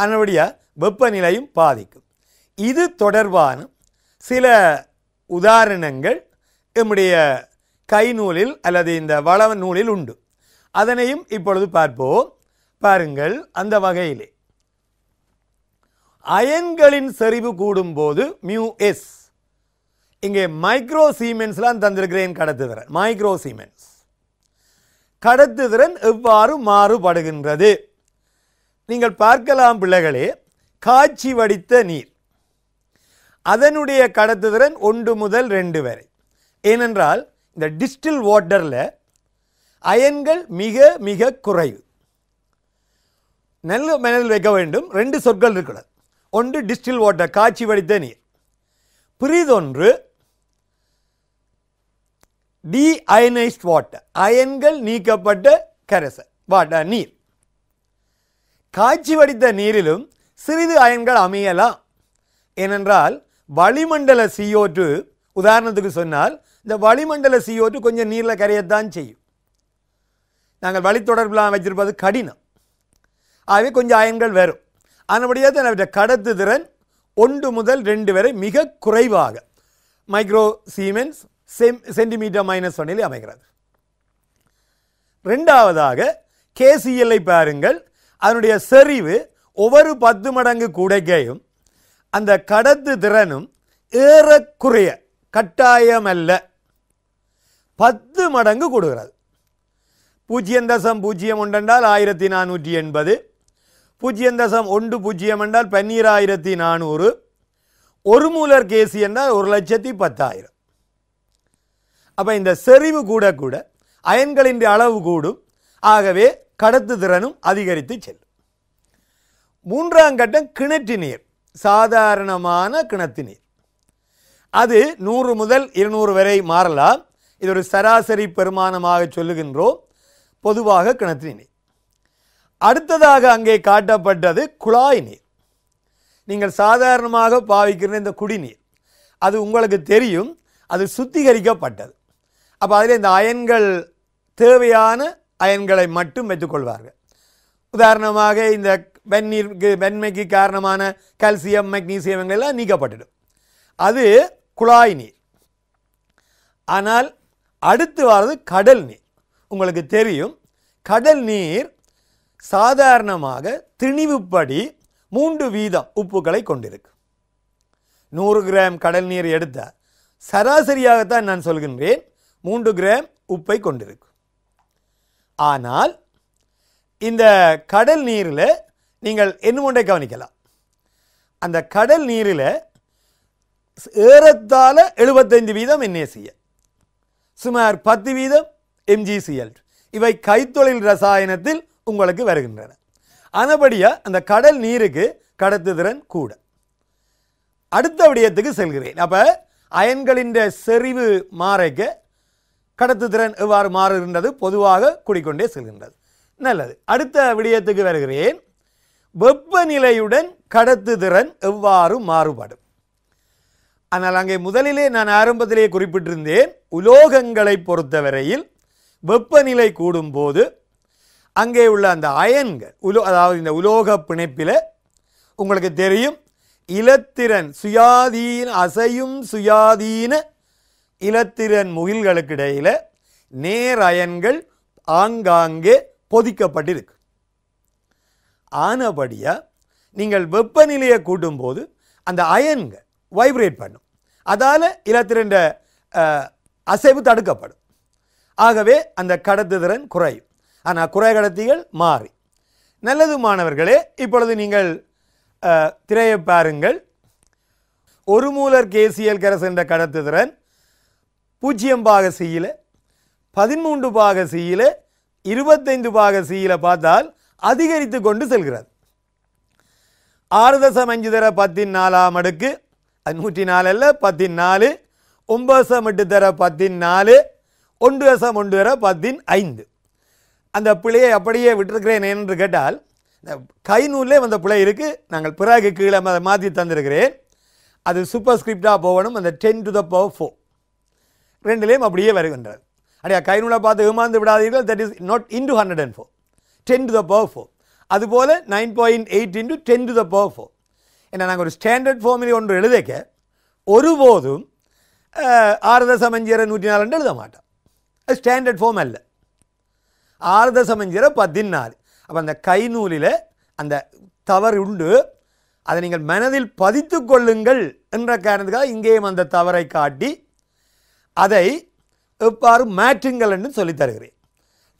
அதனுடைய வெப்பநிலையும் பாதிக்கும் இது தொடர்பான சில உதாரணங்கள் நம்முடைய நூலில் அல்லது இந்த வளவ நூலில் உண்டு அதனையும் இப்பொழுது பார்ப்போம் பாருங்கள் அந்த வகையிலே அயன்களின் செறிவு கூடும்போது மியூ எஸ் இங்கே மைக்ரோ சீமென்ஸ்லாம் தந்திருக்கிறேன் கடத்துதிறன் மைக்ரோ சீமென்ஸ் கடத்துதிறன் எவ்வாறு மாறுபடுகின்றது நீங்கள் பார்க்கலாம் பிள்ளைகளே காய்ச்சி வடித்த நீர் அதனுடைய கடத்துதிறன் ஒன்று முதல் ரெண்டு வரை ஏனென்றால் இந்த டிஸ்டில் வாட்டரில் அயன்கள் மிக மிக குறைவு நெல் மணலில் வைக்க வேண்டும் ரெண்டு சொற்கள் இருக்கிறது ஒன்று டிஸ்டில் வாட்டர் காய்ச்சி வடித்த நீர் பிரிதொன்று டீஅயனைஸ்ட் வாட்டர் அயன்கள் நீக்கப்பட்ட கரைசல் வாட்டர் நீர் காய்ச்சி வடித்த நீரிலும் சிறிது அயன்கள் அமையலாம் ஏனென்றால் வளிமண்டல சிஓ உதாரணத்துக்கு சொன்னால் இந்த வளிமண்டல சிஓ கொஞ்சம் நீரில் கரையத்தான் செய்யும் நாங்கள் வழித்தொடர்பெலாம் வச்சிருப்பது கடினம் ஆகவே கொஞ்சம் அயன்கள் வரும் அதனபடியாக அவற்றை கடத்து திறன் ஒன்று முதல் ரெண்டு வரை மிக குறைவாக மைக்ரோ சீமென்ஸ் செம் சென்டிமீட்டர் மைனஸ் ஒன்னில் அமைகிறது ரெண்டாவதாக கேசிஎல்லை பாருங்கள் அதனுடைய செறிவு ஒவ்வொரு பத்து மடங்கு கூடைக்கையும் அந்த கடத்து திறனும் ஏறக்குறைய கட்டாயம் அல்ல பத்து மடங்கு கொடுக்கிறது பூஜ்ஜியம் தசம் பூஜ்ஜியம் ஒன்றென்றால் ஆயிரத்தி நானூற்றி எண்பது பூஜ்ஜியம் தசம் ஒன்று பூஜ்ஜியம் என்றால் பன்னீராயிரத்தி நானூறு ஒரு மூலர் கேசி என்றால் ஒரு லட்சத்தி பத்தாயிரம் அப்போ இந்த செறிவு கூட கூட அயன்களின் அளவு கூடும் ஆகவே கடத்து திறனும் அதிகரித்து செல்லும் மூன்றாம் கட்டம் கிணற்று நீர் சாதாரணமான கிணத்து நீர் அது நூறு முதல் இருநூறு வரை மாறலாம் இது ஒரு சராசரி பெருமானமாக சொல்லுகின்றோம் பொதுவாக கிணற்று நீர் அடுத்ததாக அங்கே காட்டப்பட்டது குழாய் நீர் நீங்கள் சாதாரணமாக பாவிக்கிற இந்த குடிநீர் அது உங்களுக்கு தெரியும் அது சுத்திகரிக்கப்பட்டது அப்போ அதில் இந்த அயன்கள் தேவையான அயன்களை மட்டும் வைத்துக்கொள்வார்கள் உதாரணமாக இந்த வெந்நீருக்கு வெண்மைக்கு காரணமான கால்சியம் மெக்னீசியம் எல்லாம் நீக்கப்பட்டுடும் அது குழாய் நீர் ஆனால் அடுத்து வர்றது கடல் நீர் உங்களுக்கு தெரியும் கடல் நீர் சாதாரணமாக திணிவுப்படி மூன்று வீதம் உப்புகளை கொண்டிருக்கு நூறு கிராம் கடல் நீர் எடுத்தால் சராசரியாகத்தான் நான் சொல்கின்றேன் மூன்று கிராம் உப்பை கொண்டிருக்கு ஆனால் இந்த கடல் நீரில் நீங்கள் என்ன ஒன்றை கவனிக்கலாம் அந்த கடல் நீரில் ஏறத்தாழ எழுபத்தைந்து வீதம் என்ஏசிஎல் சுமார் பத்து வீதம் எம்ஜிசிஎல் இவை கைத்தொழில் ரசாயனத்தில் உங்களுக்கு வருகின்றன அதபடியாக அந்த கடல் நீருக்கு கடத்துதிறன் கூட அடுத்த விடயத்துக்கு செல்கிறேன் அப்போ அயன்களின் செறிவு மாறைக்க கடத்துதிறன் எவ்வாறு மாறுகின்றது பொதுவாக குடிக்கொண்டே செல்கின்றது நல்லது அடுத்த விடயத்துக்கு வருகிறேன் வெப்பநிலையுடன் கடத்துதிறன் எவ்வாறு மாறுபடும் ஆனால் அங்கே முதலிலே நான் ஆரம்பத்திலே குறிப்பிட்டிருந்தேன் உலோகங்களை பொறுத்தவரையில் வெப்பநிலை கூடும்போது அங்கே உள்ள அந்த அயன்கள் உலோ அதாவது இந்த உலோக பிணைப்பில் உங்களுக்கு தெரியும் இலத்திரன் சுயாதீன அசையும் சுயாதீன இலத்திரன் முகில்களுக்கு இடையில் நேர் அயன்கள் ஆங்காங்கே பொதிக்கப்பட்டிருக்கு ஆனபடியாக நீங்கள் வெப்பநிலையை கூட்டும்போது அந்த அயன்கள் வைப்ரேட் பண்ணும் அதால் இலத்திரண்ட அசைவு தடுக்கப்படும் ஆகவே அந்த கடத்து திறன் குறையும் ஆனால் குறை கடத்திகள் மாறி நல்லது மாணவர்களே இப்பொழுது நீங்கள் திரையை பாருங்கள் ஒரு மூலர் கேசியல் கரஸ் என்ற கடத்துதிறன் பூஜ்ஜியம் பாக சீயில் பதிமூன்று பாக சீயில் இருபத்தைந்து பாக சீயில் பார்த்தால் அதிகரித்து கொண்டு செல்கிறது ஆறு தசம் அஞ்சு தர பத்தின் நாலாம் அடுக்கு நூற்றி நாலு அல்ல பத்தின் நாலு ஒன்பது தசம் எட்டு தர பத்தின் நாலு ஒன்று தசம் ஒன்று தர பத்தின் ஐந்து அந்த பிள்ளையை அப்படியே விட்டிருக்கிறேன் என்று கேட்டால் இந்த கை நூலே வந்த பிழை இருக்குது நாங்கள் பிறகு கீழே அதை மாற்றி தந்திருக்கிறேன் அது சூப்பர் ஸ்கிரிப்டாக போகணும் அந்த ten to the power four ரெண்டுலேயும் அப்படியே வருகின்றது அப்படியா கை நூலை பார்த்து ஏமாந்து விடாதீர்கள் that is not into hundred and four ten to the power four அதுபோல் nine point eight into ten to the power four ஏன்னா நாங்கள் ஒரு ஸ்டாண்டர்ட் ஃபோமில் ஒன்று எழுதிக்க ஒருபோதும் ஆறு தசம் அஞ்சு நூற்றி நாலு எழுத மாட்டோம் அது ஸ்டாண்டர்ட் ஃபோம் அல்ல ஆறுதசமஞ்சிர பதினாறு அப்போ அந்த கை நூலில் அந்த தவறு உண்டு அதை நீங்கள் மனதில் பதித்து கொள்ளுங்கள் என்ற காரணத்துக்காக இங்கேயும் அந்த தவறை காட்டி அதை எவ்வாறு மாற்றுங்கள் என்று சொல்லித் தருகிறேன்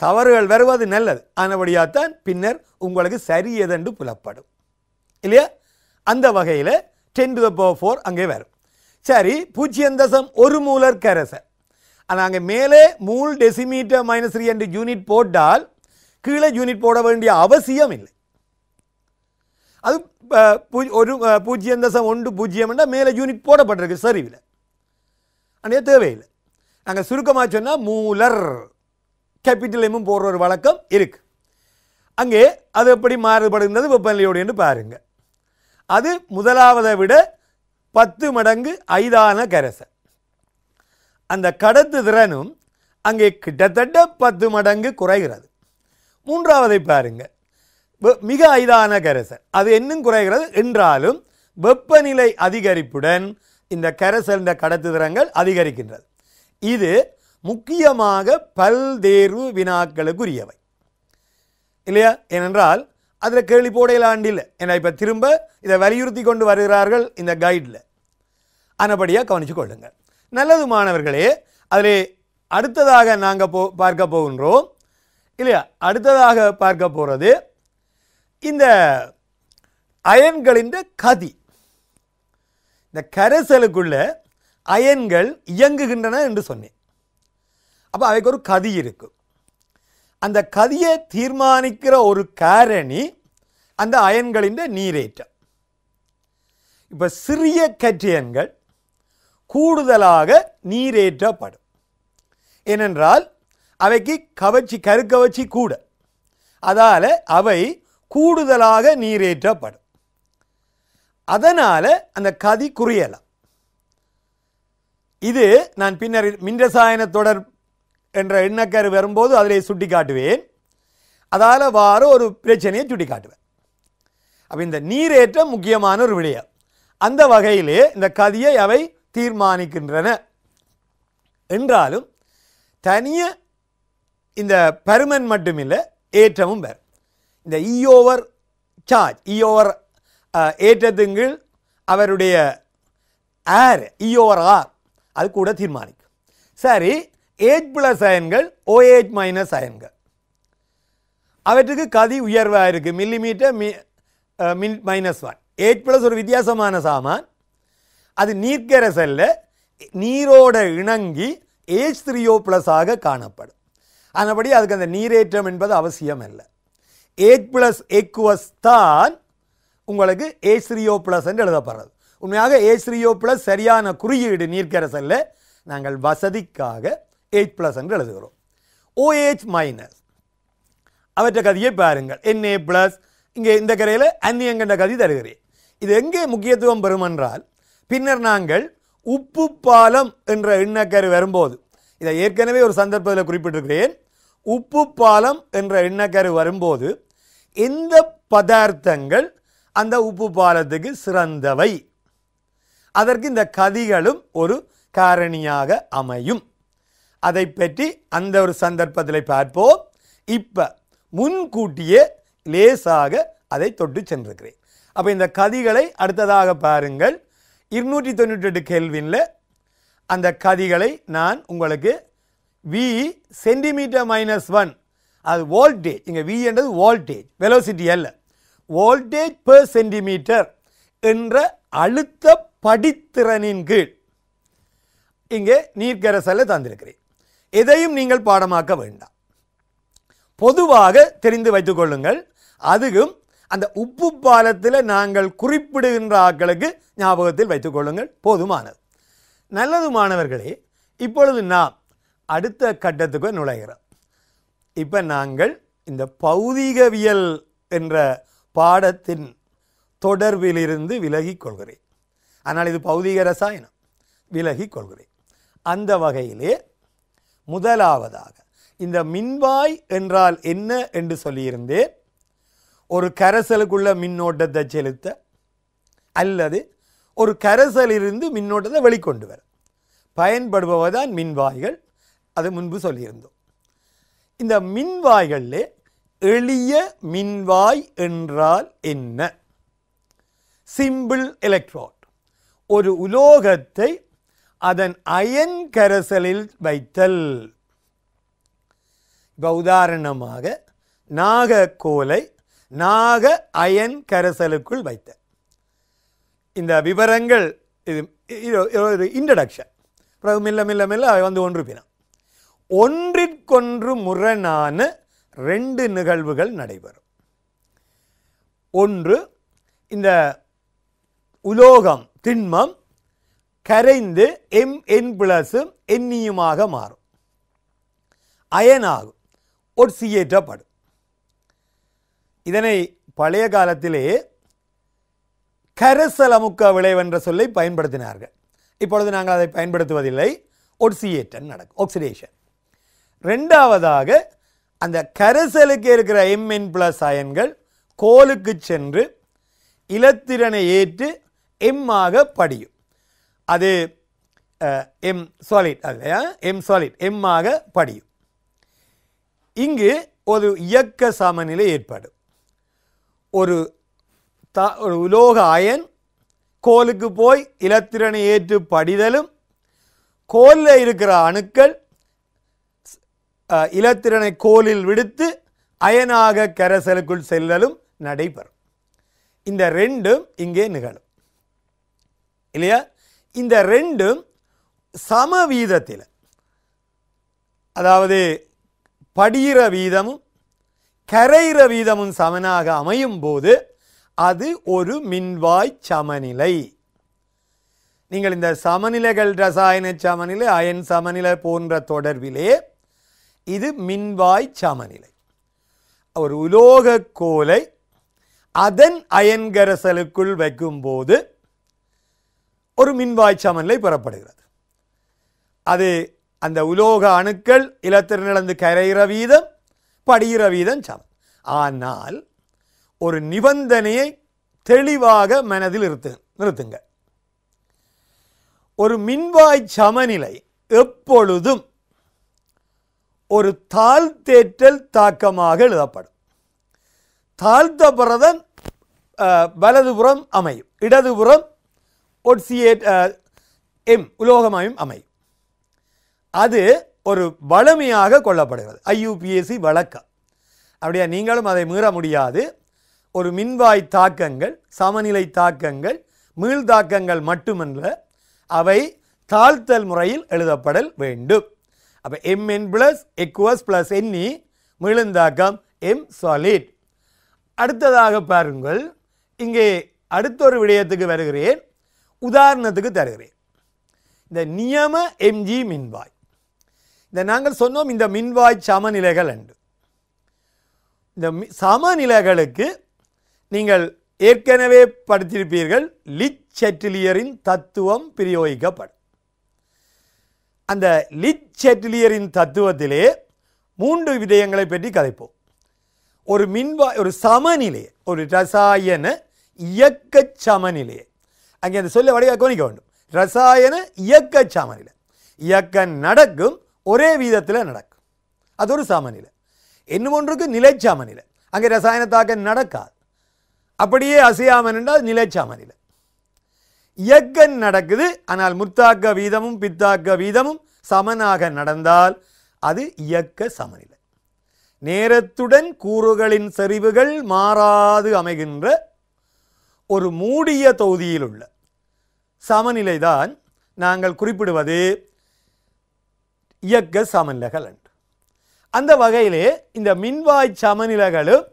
தவறுகள் வருவது நல்லது ஆனபடியாக தான் பின்னர் உங்களுக்கு சரியதென்று புலப்படும் இல்லையா அந்த வகையில் ten to the power four அங்கே வரும் சரி பூஜ்ஜியம் தசம் ஒரு மூலர் கரசர் நாங்கள் மேலே மூணு டெசிமீட்டர் மைனஸ் த்ரீ என்று யூனிட் போட்டால் கீழே யூனிட் போட வேண்டிய அவசியம் இல்லை அது ஒரு பூஜ்ஜியம் தசம் ஒன்று பூஜ்ஜியம்னா மேலே யூனிட் போடப்பட்டிருக்கு சரிவில் அதே தேவையில்லை நாங்கள் சுருக்கமாக சொன்னால் மூலர் கேபிட்டல் எம்மும் போடுற ஒரு வழக்கம் இருக்குது அங்கே அது எப்படி மாறுபடுகிறது வெப்பநிலையோடு என்று பாருங்கள் அது முதலாவதை விட பத்து மடங்கு ஐதான கரசை அந்த கடத்து திறனும் அங்கே கிட்டத்தட்ட பத்து மடங்கு குறைகிறது மூன்றாவதை பாருங்க மிக ஐதான கரைசல் அது என்னும் குறைகிறது என்றாலும் வெப்பநிலை அதிகரிப்புடன் இந்த கரைசல் இந்த கடத்து திறங்கள் அதிகரிக்கின்றது இது முக்கியமாக பல் தேர்வு வினாக்களுக்குரியவை இல்லையா ஏனென்றால் அதில் கேள்வி போடையிலாண்டு இல்லை ஏன்னா இப்போ திரும்ப இதை வலியுறுத்தி கொண்டு வருகிறார்கள் இந்த கைடில் அனபடியாக கவனித்து கொள்ளுங்கள் நல்லது மாணவர்களே அதில் அடுத்ததாக நாங்கள் போ பார்க்க போகின்றோம் இல்லையா அடுத்ததாக பார்க்க போகிறது இந்த அயன்களின் கதி இந்த கரைசலுக்குள்ள அயன்கள் இயங்குகின்றன என்று சொன்னேன் அப்போ அவைக்கு ஒரு கதி இருக்கும் அந்த கதியை தீர்மானிக்கிற ஒரு காரணி அந்த அயன்களின் நீரேற்றம் இப்போ சிறிய கற்றியன்கள் கூடுதலாக நீரேற்றப்படும் ஏனென்றால் அவைக்கு கவச்சி கருக்கவச்சி கூட அதால் அவை கூடுதலாக நீரேற்றப்படும் அதனால் அந்த கதி குறையலாம் இது நான் பின்னர் மின்ரசாயன தொடர் என்ற எண்ணக்கரு வரும்போது அதில் சுட்டி காட்டுவேன் அதால் வாரம் ஒரு பிரச்சனையை சுட்டி காட்டுவேன் அப்போ இந்த நீரேற்றம் முக்கியமான ஒரு விடயம் அந்த வகையிலே இந்த கதியை அவை தீர்மானிக்கின்றன என்றாலும் தனிய இந்த பருமன் மட்டுமில்லை ஏற்றமும் வேறு இந்த இயோவர் சார்ஜ் இயோவர் ஏற்றத்துங்கள் அவருடைய ஆர் இயோவர் ஆர் அது கூட தீர்மானிக்கும் சரி ஏஜ் பிளஸ் அயன்கள் ஓஏஹெச் மைனஸ் அயன்கள் அவற்றுக்கு கதி உயர்வாக இருக்குது மில்லிமீட்டர் மி மின் மைனஸ் ஒன் ஏஜ் பிளஸ் ஒரு வித்தியாசமான சாமான் அது நீர்க்கிற செல்ல நீரோட இணங்கி ஏஜ் த்ரீயோ ப்ளஸாக காணப்படும் அதபடி அதுக்கு அந்த நீரேற்றம் என்பது அவசியம் இல்லை ஏஜ் ப்ளஸ் எக்குவஸ் தான் உங்களுக்கு ஏஜ் த்ரீயோ ப்ளஸ் என்று எழுதப்படுறது உண்மையாக ஏஜ் த்ரீயோ ப்ளஸ் சரியான குறியீடு நீர்க்கரசல்ல நாங்கள் வசதிக்காக ஏஜ் ப்ளஸ் என்று எழுதுகிறோம் ஓஏஹெச் மைனஸ் அவற்றை கதையை பாருங்கள் என்ஏ ப்ளஸ் இங்கே இந்த கரையில் அந்நியங்கண்ட கதி தருகிறேன் இது எங்கே முக்கியத்துவம் பெறுமென்றால் பின்னர் நாங்கள் உப்பு பாலம் என்ற எண்ணக்கரு வரும்போது இதை ஏற்கனவே ஒரு சந்தர்ப்பத்தில் குறிப்பிட்டிருக்கிறேன் உப்பு பாலம் என்ற எண்ணக்கரு வரும்போது எந்த பதார்த்தங்கள் அந்த உப்பு பாலத்துக்கு சிறந்தவை அதற்கு இந்த கதிகளும் ஒரு காரணியாக அமையும் அதை பற்றி அந்த ஒரு சந்தர்ப்பத்தில் பார்ப்போம் இப்போ முன்கூட்டியே லேசாக அதை தொட்டு சென்றிருக்கிறேன் அப்போ இந்த கதிகளை அடுத்ததாக பாருங்கள் இருநூற்றி தொண்ணூற்றெட்டு கெல்வினில் அந்த கதிகளை நான் உங்களுக்கு வி சென்டிமீட்டர் மைனஸ் ஒன் அது வோல்டேஜ் இங்கே வி என்றது வோல்டேஜ் வெலோசிட்டி அல்ல வோல்டேஜ் பெர் சென்டிமீட்டர் என்ற அழுத்த படித்திறனின் கீழ் இங்கே நீர்க்கரசல்ல தந்திருக்கிறேன் எதையும் நீங்கள் பாடமாக்க வேண்டாம் பொதுவாக தெரிந்து வைத்துக்கொள்ளுங்கள் அதுவும் அந்த உப்பு பாலத்தில் நாங்கள் குறிப்பிடுகின்ற ஆக்களுக்கு ஞாபகத்தில் வைத்துக்கொள்ளுங்கள் போதுமானது நல்லது மாணவர்களே இப்பொழுது நாம் அடுத்த கட்டத்துக்கு நுழைகிறோம் இப்போ நாங்கள் இந்த பௌதிகவியல் என்ற பாடத்தின் தொடர்பிலிருந்து விலகி கொள்கிறேன் ஆனால் இது பௌதிக ரசாயனம் விலகி கொள்கிறேன் அந்த வகையிலே முதலாவதாக இந்த மின்வாய் என்றால் என்ன என்று சொல்லியிருந்தேன் ஒரு கரைசலுக்குள்ள மின்னோட்டத்தை செலுத்த அல்லது ஒரு இருந்து மின்னோட்டத்தை வெளிக்கொண்டு வர பயன்படுபவதான் மின்வாய்கள் அது முன்பு சொல்லியிருந்தோம் இந்த மின்வாய்களில் எளிய மின்வாய் என்றால் என்ன சிம்பிள் எலக்ட்ரோட் ஒரு உலோகத்தை அதன் அயன் கரைசலில் வைத்தல் இப்போ உதாரணமாக நாகக்கோலை நாக அயன் கரசலுக்குள் வைத்த இந்த விவரங்கள் இது ஒரு இன்ட்ரடக்ஷன் பிறகு மெல்ல மெல்ல மெல்ல அவை வந்து ஒன்றுப்பினான் ஒன்றிற்கொன்று முரணான ரெண்டு நிகழ்வுகள் நடைபெறும் ஒன்று இந்த உலோகம் திண்மம் கரைந்து எம் என் பிளஸும் எண்ணியுமாக மாறும் அயனாகும் ஒட்சியேற்றப்படும் இதனை பழைய காலத்திலே கரசலமுக்க விளைவென்ற சொல்லை பயன்படுத்தினார்கள் இப்பொழுது நாங்கள் அதை பயன்படுத்துவதில்லை ஒட்சியேட்டன் நடக்கும் ஆக்சிடேஷன் ரெண்டாவதாக அந்த கரசலுக்கு இருக்கிற எம்என் பிளஸ் அயன்கள் கோலுக்கு சென்று இலத்திரனை ஏற்று எம்மாக படியும் அது எம் சாலிட் அல்லையா எம் சாலிட் எம்மாக படியும் இங்கு ஒரு இயக்க சமநிலை ஏற்படும் ஒரு த ஒரு உலோக அயன் கோலுக்கு போய் இலத்திரனை ஏற்று படிதலும் கோலில் இருக்கிற அணுக்கள் இலத்திரனை கோலில் விடுத்து அயனாக கரைசலுக்குள் செல்லலும் நடைபெறும் இந்த ரெண்டும் இங்கே நிகழும் இல்லையா இந்த ரெண்டும் சம வீதத்தில் அதாவது படிகிற வீதமும் கரையிற வீதமும் சமனாக அமையும் போது அது ஒரு மின்வாய் சமநிலை நீங்கள் இந்த சமநிலைகள் ரசாயன சமநிலை அயன் சமநிலை போன்ற தொடர்பிலே இது மின்வாய் சமநிலை ஒரு உலோக கோலை அதன் அயன்கரசலுக்குள் வைக்கும்போது ஒரு மின்வாய் சமநிலை பெறப்படுகிறது அது அந்த உலோக அணுக்கள் நடந்து கரையிற வீதம் படுகிற வீதம் சமம் ஆனால் ஒரு நிபந்தனையை தெளிவாக மனதில் நிறுத்து நிறுத்துங்க ஒரு மின்வாய் சமநிலை எப்பொழுதும் ஒரு தாழ்த்தேற்றல் தாக்கமாக எழுதப்படும் தாழ்த்தப்படுறதன் வலதுபுறம் அமையும் இடதுபுறம் ஒட்சியேட் எம் உலோகமாயும் அமையும் அது ஒரு வளமையாக கொள்ளப்படுகிறது ஐயுபிஎஸ்சி வழக்கம் அப்படியா நீங்களும் அதை மீற முடியாது ஒரு மின்வாய் தாக்கங்கள் சமநிலை தாக்கங்கள் மீள் தாக்கங்கள் மட்டுமல்ல அவை தாழ்த்தல் முறையில் எழுதப்படல் வேண்டும் அப்போ M N plus equals plus N E e, மீளுந்தாக்கம் எம் சாலிட் அடுத்ததாக பாருங்கள் இங்கே அடுத்த ஒரு விடயத்துக்கு வருகிறேன் உதாரணத்துக்கு தருகிறேன் இந்த நியம எம்ஜி மின்வாய் இந்த நாங்கள் சொன்னோம் இந்த மின்வாய் சமநிலைகள் என்று இந்த சமநிலைகளுக்கு நீங்கள் ஏற்கனவே படித்திருப்பீர்கள் லிச் செட்டிலியரின் தத்துவம் பிரயோகிக்கப்படும் அந்த லிச் செட்டிலியரின் தத்துவத்திலே மூன்று விதயங்களை பற்றி கதைப்போம் ஒரு மின்வாய் ஒரு சமநிலை ஒரு ரசாயன இயக்க சமநிலை அங்கே அந்த சொல்ல வடிவாக வேண்டும் ரசாயன இயக்க சமநிலை இயக்கம் நடக்கும் ஒரே வீதத்தில் நடக்கும் அது ஒரு சமநிலை இன்னும் ஒன்றுக்கு நிலைச்சமநிலை அங்கே ரசாயன நடக்காது அப்படியே அசையாமன் என்றால் நிலைச்சமநிலை இயக்கம் நடக்குது ஆனால் முத்தாக்க வீதமும் பித்தாக்க வீதமும் சமனாக நடந்தால் அது இயக்க சமநிலை நேரத்துடன் கூறுகளின் செறிவுகள் மாறாது அமைகின்ற ஒரு மூடிய தொகுதியில் உள்ள சமநிலைதான் நாங்கள் குறிப்பிடுவது இயக்க சமநிலைகள் என்று அந்த வகையிலே இந்த மின்வாய் சமநிலைகளும்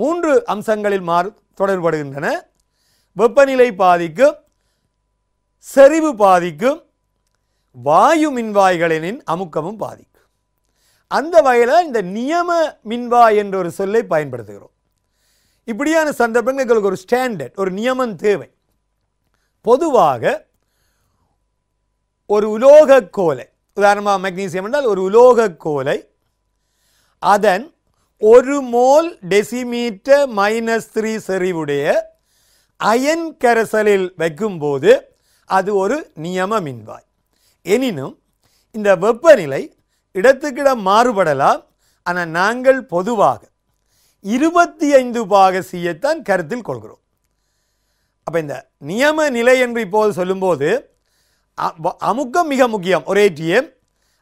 மூன்று அம்சங்களில் மாறு தொடர்படுகின்றன வெப்பநிலை பாதிக்கும் செறிவு பாதிக்கும் வாயு மின்வாய்களின் அமுக்கமும் பாதிக்கும் அந்த வகையில் இந்த நியம மின்வாய் என்ற ஒரு சொல்லை பயன்படுத்துகிறோம் இப்படியான சந்தர்ப்பங்கள் எங்களுக்கு ஒரு ஸ்டாண்டர்ட் ஒரு நியமம் தேவை பொதுவாக ஒரு உலோக கோலை உதாரணமாக மெக்னீசியம் என்றால் ஒரு உலோக கோலை அதன் ஒரு மோல் டெசிமீட்டர் மைனஸ் த்ரீ செறிவுடைய அயன் கரசலில் வைக்கும்போது அது ஒரு நியம மின்வாய் எனினும் இந்த வெப்பநிலை இடத்துக்கிடம் மாறுபடலாம் ஆனால் நாங்கள் பொதுவாக இருபத்தி ஐந்து பாக சியைத்தான் கருத்தில் கொள்கிறோம் அப்போ இந்த நியம நிலை என்று இப்போது சொல்லும்போது அமுக்கம் மிக முக்கியம் ஒரு ஏடிஎம்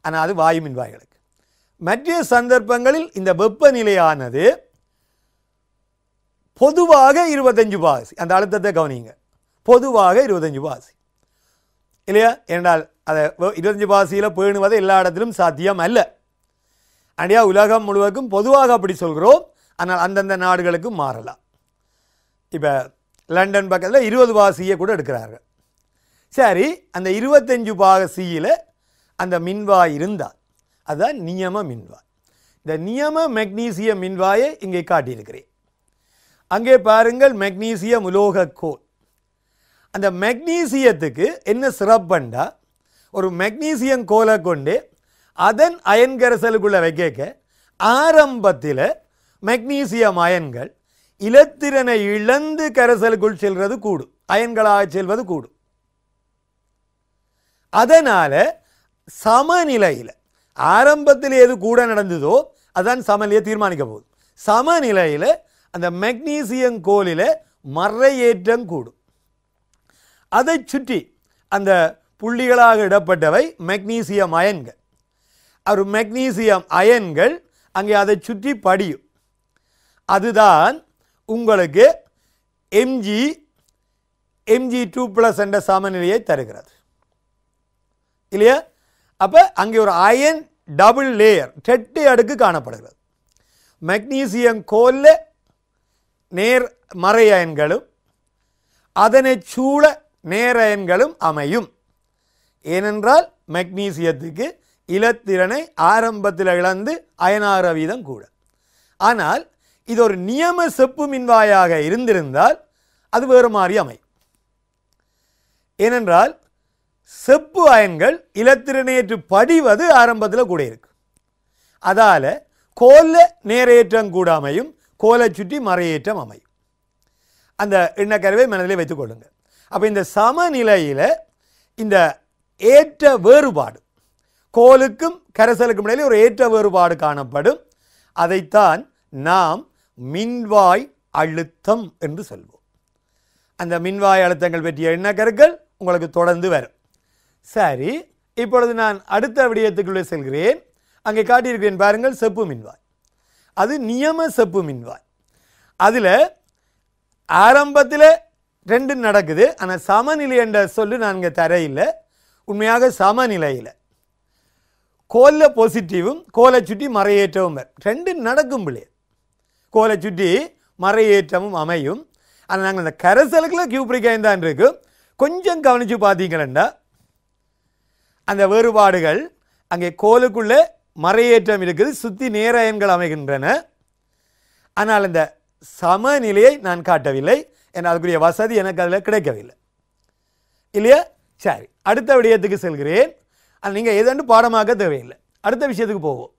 ஆனால் அது வாயு மின்வாய்களுக்கு மற்ற சந்தர்ப்பங்களில் இந்த வெப்பநிலையானது பொதுவாக இருபத்தஞ்சு பாசி அந்த அழுத்தத்தை கவனிங்க பொதுவாக இருபத்தஞ்சு பாசி இல்லையா என்றால் அதை இருபத்தஞ்சு பாசியில் பேணுவது எல்லா இடத்திலும் சாத்தியம் அல்ல அண்டியா உலகம் முழுவதுக்கும் பொதுவாக அப்படி சொல்கிறோம் ஆனால் அந்தந்த நாடுகளுக்கும் மாறலாம் இப்போ லண்டன் பக்கத்தில் இருபது வாசியை கூட எடுக்கிறார்கள் சரி அந்த இருபத்தஞ்சு பாக சியில் அந்த மின்வாய் இருந்தால் அதுதான் நியம மின்வாய் இந்த நியம மெக்னீசிய மின்வாயை இங்கே காட்டியிருக்கிறேன் அங்கே பாருங்கள் மெக்னீசியம் உலோகக்கோல் அந்த மெக்னீசியத்துக்கு என்ன சிறப்புண்டா ஒரு மெக்னீசியம் கோலை கொண்டு அதன் அயன் வைக்க ஆரம்பத்தில் மெக்னீசியம் அயன்கள் இலத்திரனை இழந்து கரைசலுக்குள் செல்வது கூடும் அயன்களாக செல்வது கூடும் அதனால் சமநிலையில் ஆரம்பத்தில் எது கூட நடந்ததோ அதான் சமநிலையை தீர்மானிக்க போகுது சமநிலையில் அந்த மெக்னீசியம் கோலில் மறையேற்றம் கூடும் அதை சுற்றி அந்த புள்ளிகளாக இடப்பட்டவை மெக்னீசியம் அயன்கள் அவர் மெக்னீசியம் அயன்கள் அங்கே அதை சுற்றி படியும் அதுதான் உங்களுக்கு எம்ஜி எம்ஜி டூ ப்ளஸ் என்ற சமநிலையை தருகிறது இல்லையா அப்போ அங்கே ஒரு அயன் டபுள் லேயர் டெட்டு அடுக்கு காணப்படுகிறது மெக்னீசியம் கோலில் நேர் மறை அயன்களும் அதனை சூழ நேரயன்களும் அமையும் ஏனென்றால் மெக்னீசியத்துக்கு இலத்திறனை ஆரம்பத்தில் இழந்து அயனார வீதம் கூட ஆனால் இது ஒரு நியம செப்பு மின்வாயாக இருந்திருந்தால் அது வேறு மாதிரி அமையும் ஏனென்றால் செப்பு அயன்கள் இலத்திரநேற்று படிவது ஆரம்பத்தில் கூட இருக்கு அதால் கோல நேரேற்றம் கூட அமையும் கோலை சுற்றி மறையேற்றம் அமையும் அந்த எண்ணக்கருவை மனதிலே வைத்துக்கொள்ளுங்க அப்போ இந்த சமநிலையில் இந்த ஏற்ற வேறுபாடு கோலுக்கும் கரைசலுக்கும் இடையிலே ஒரு ஏற்ற வேறுபாடு காணப்படும் அதைத்தான் நாம் மின்வாய் அழுத்தம் என்று சொல்வோம் அந்த மின்வாய் அழுத்தங்கள் பற்றிய எண்ணக்கருக்கள் உங்களுக்கு தொடர்ந்து வரும் சரி இப்பொழுது நான் அடுத்த விடயத்துக்குள்ளே செல்கிறேன் அங்கே காட்டியிருக்கிறேன் பாருங்கள் செப்பு மின்வாய் அது நியம செப்பு மின்வாய் அதில் ஆரம்பத்தில் ரெண்டும் நடக்குது ஆனால் சமநிலை என்ற சொல்லு நான் இங்கே தரையில் உண்மையாக சமநிலையில் கோலில் பாசிட்டிவும் கோலை சுற்றி மறையேற்றவும் ரெண்டும் நடக்கும் பிள்ளைய கோலை சுற்றி மறையேற்றமும் அமையும் ஆனால் நாங்கள் அந்த கரைசலுக்குள்ள கியூப்ரிக்காய்ந்தான் இருக்கும் கொஞ்சம் கவனித்து பார்த்தீங்களா அந்த வேறுபாடுகள் அங்கே கோலுக்குள்ளே மறையேற்றம் இருக்குது சுற்றி நேரயன்கள் அமைகின்றன ஆனால் இந்த சமநிலையை நான் காட்டவில்லை என் அதுக்குரிய வசதி எனக்கு அதில் கிடைக்கவில்லை இல்லையா சரி அடுத்த விடயத்துக்கு செல்கிறேன் அது நீங்கள் எதாண்டு பாடமாக்க தேவையில்லை அடுத்த விஷயத்துக்கு போவோம்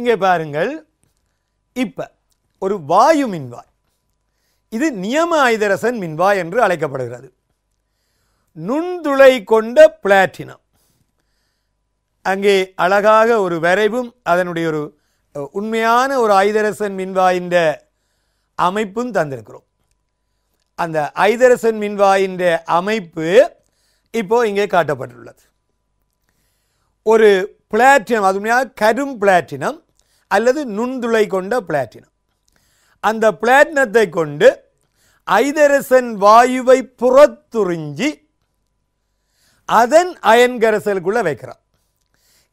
இங்கே பாருங்கள் இப்போ ஒரு வாயு மின்வாய் இது நியம ஐதரசன் மின்வாய் என்று அழைக்கப்படுகிறது நுண்துளை கொண்ட பிளாட்டினம் அங்கே அழகாக ஒரு வரைவும் அதனுடைய ஒரு உண்மையான ஒரு ஐதரசன் மின்வாயின்ற அமைப்பும் தந்திருக்கிறோம் அந்த ஐதரசன் மின்வாயின்ற அமைப்பு இப்போ இங்கே காட்டப்பட்டுள்ளது ஒரு பிளாட்டினம் அதுமையாக கரும் பிளாட்டினம் அல்லது நுண்துளை கொண்ட பிளாட்டினம் அந்த பிளாட்டினத்தை கொண்டு ஐதரசன் வாயுவை புறத்துறிஞ்சி அதன் அயன்கரசலுக்குள்ள வைக்கிறான்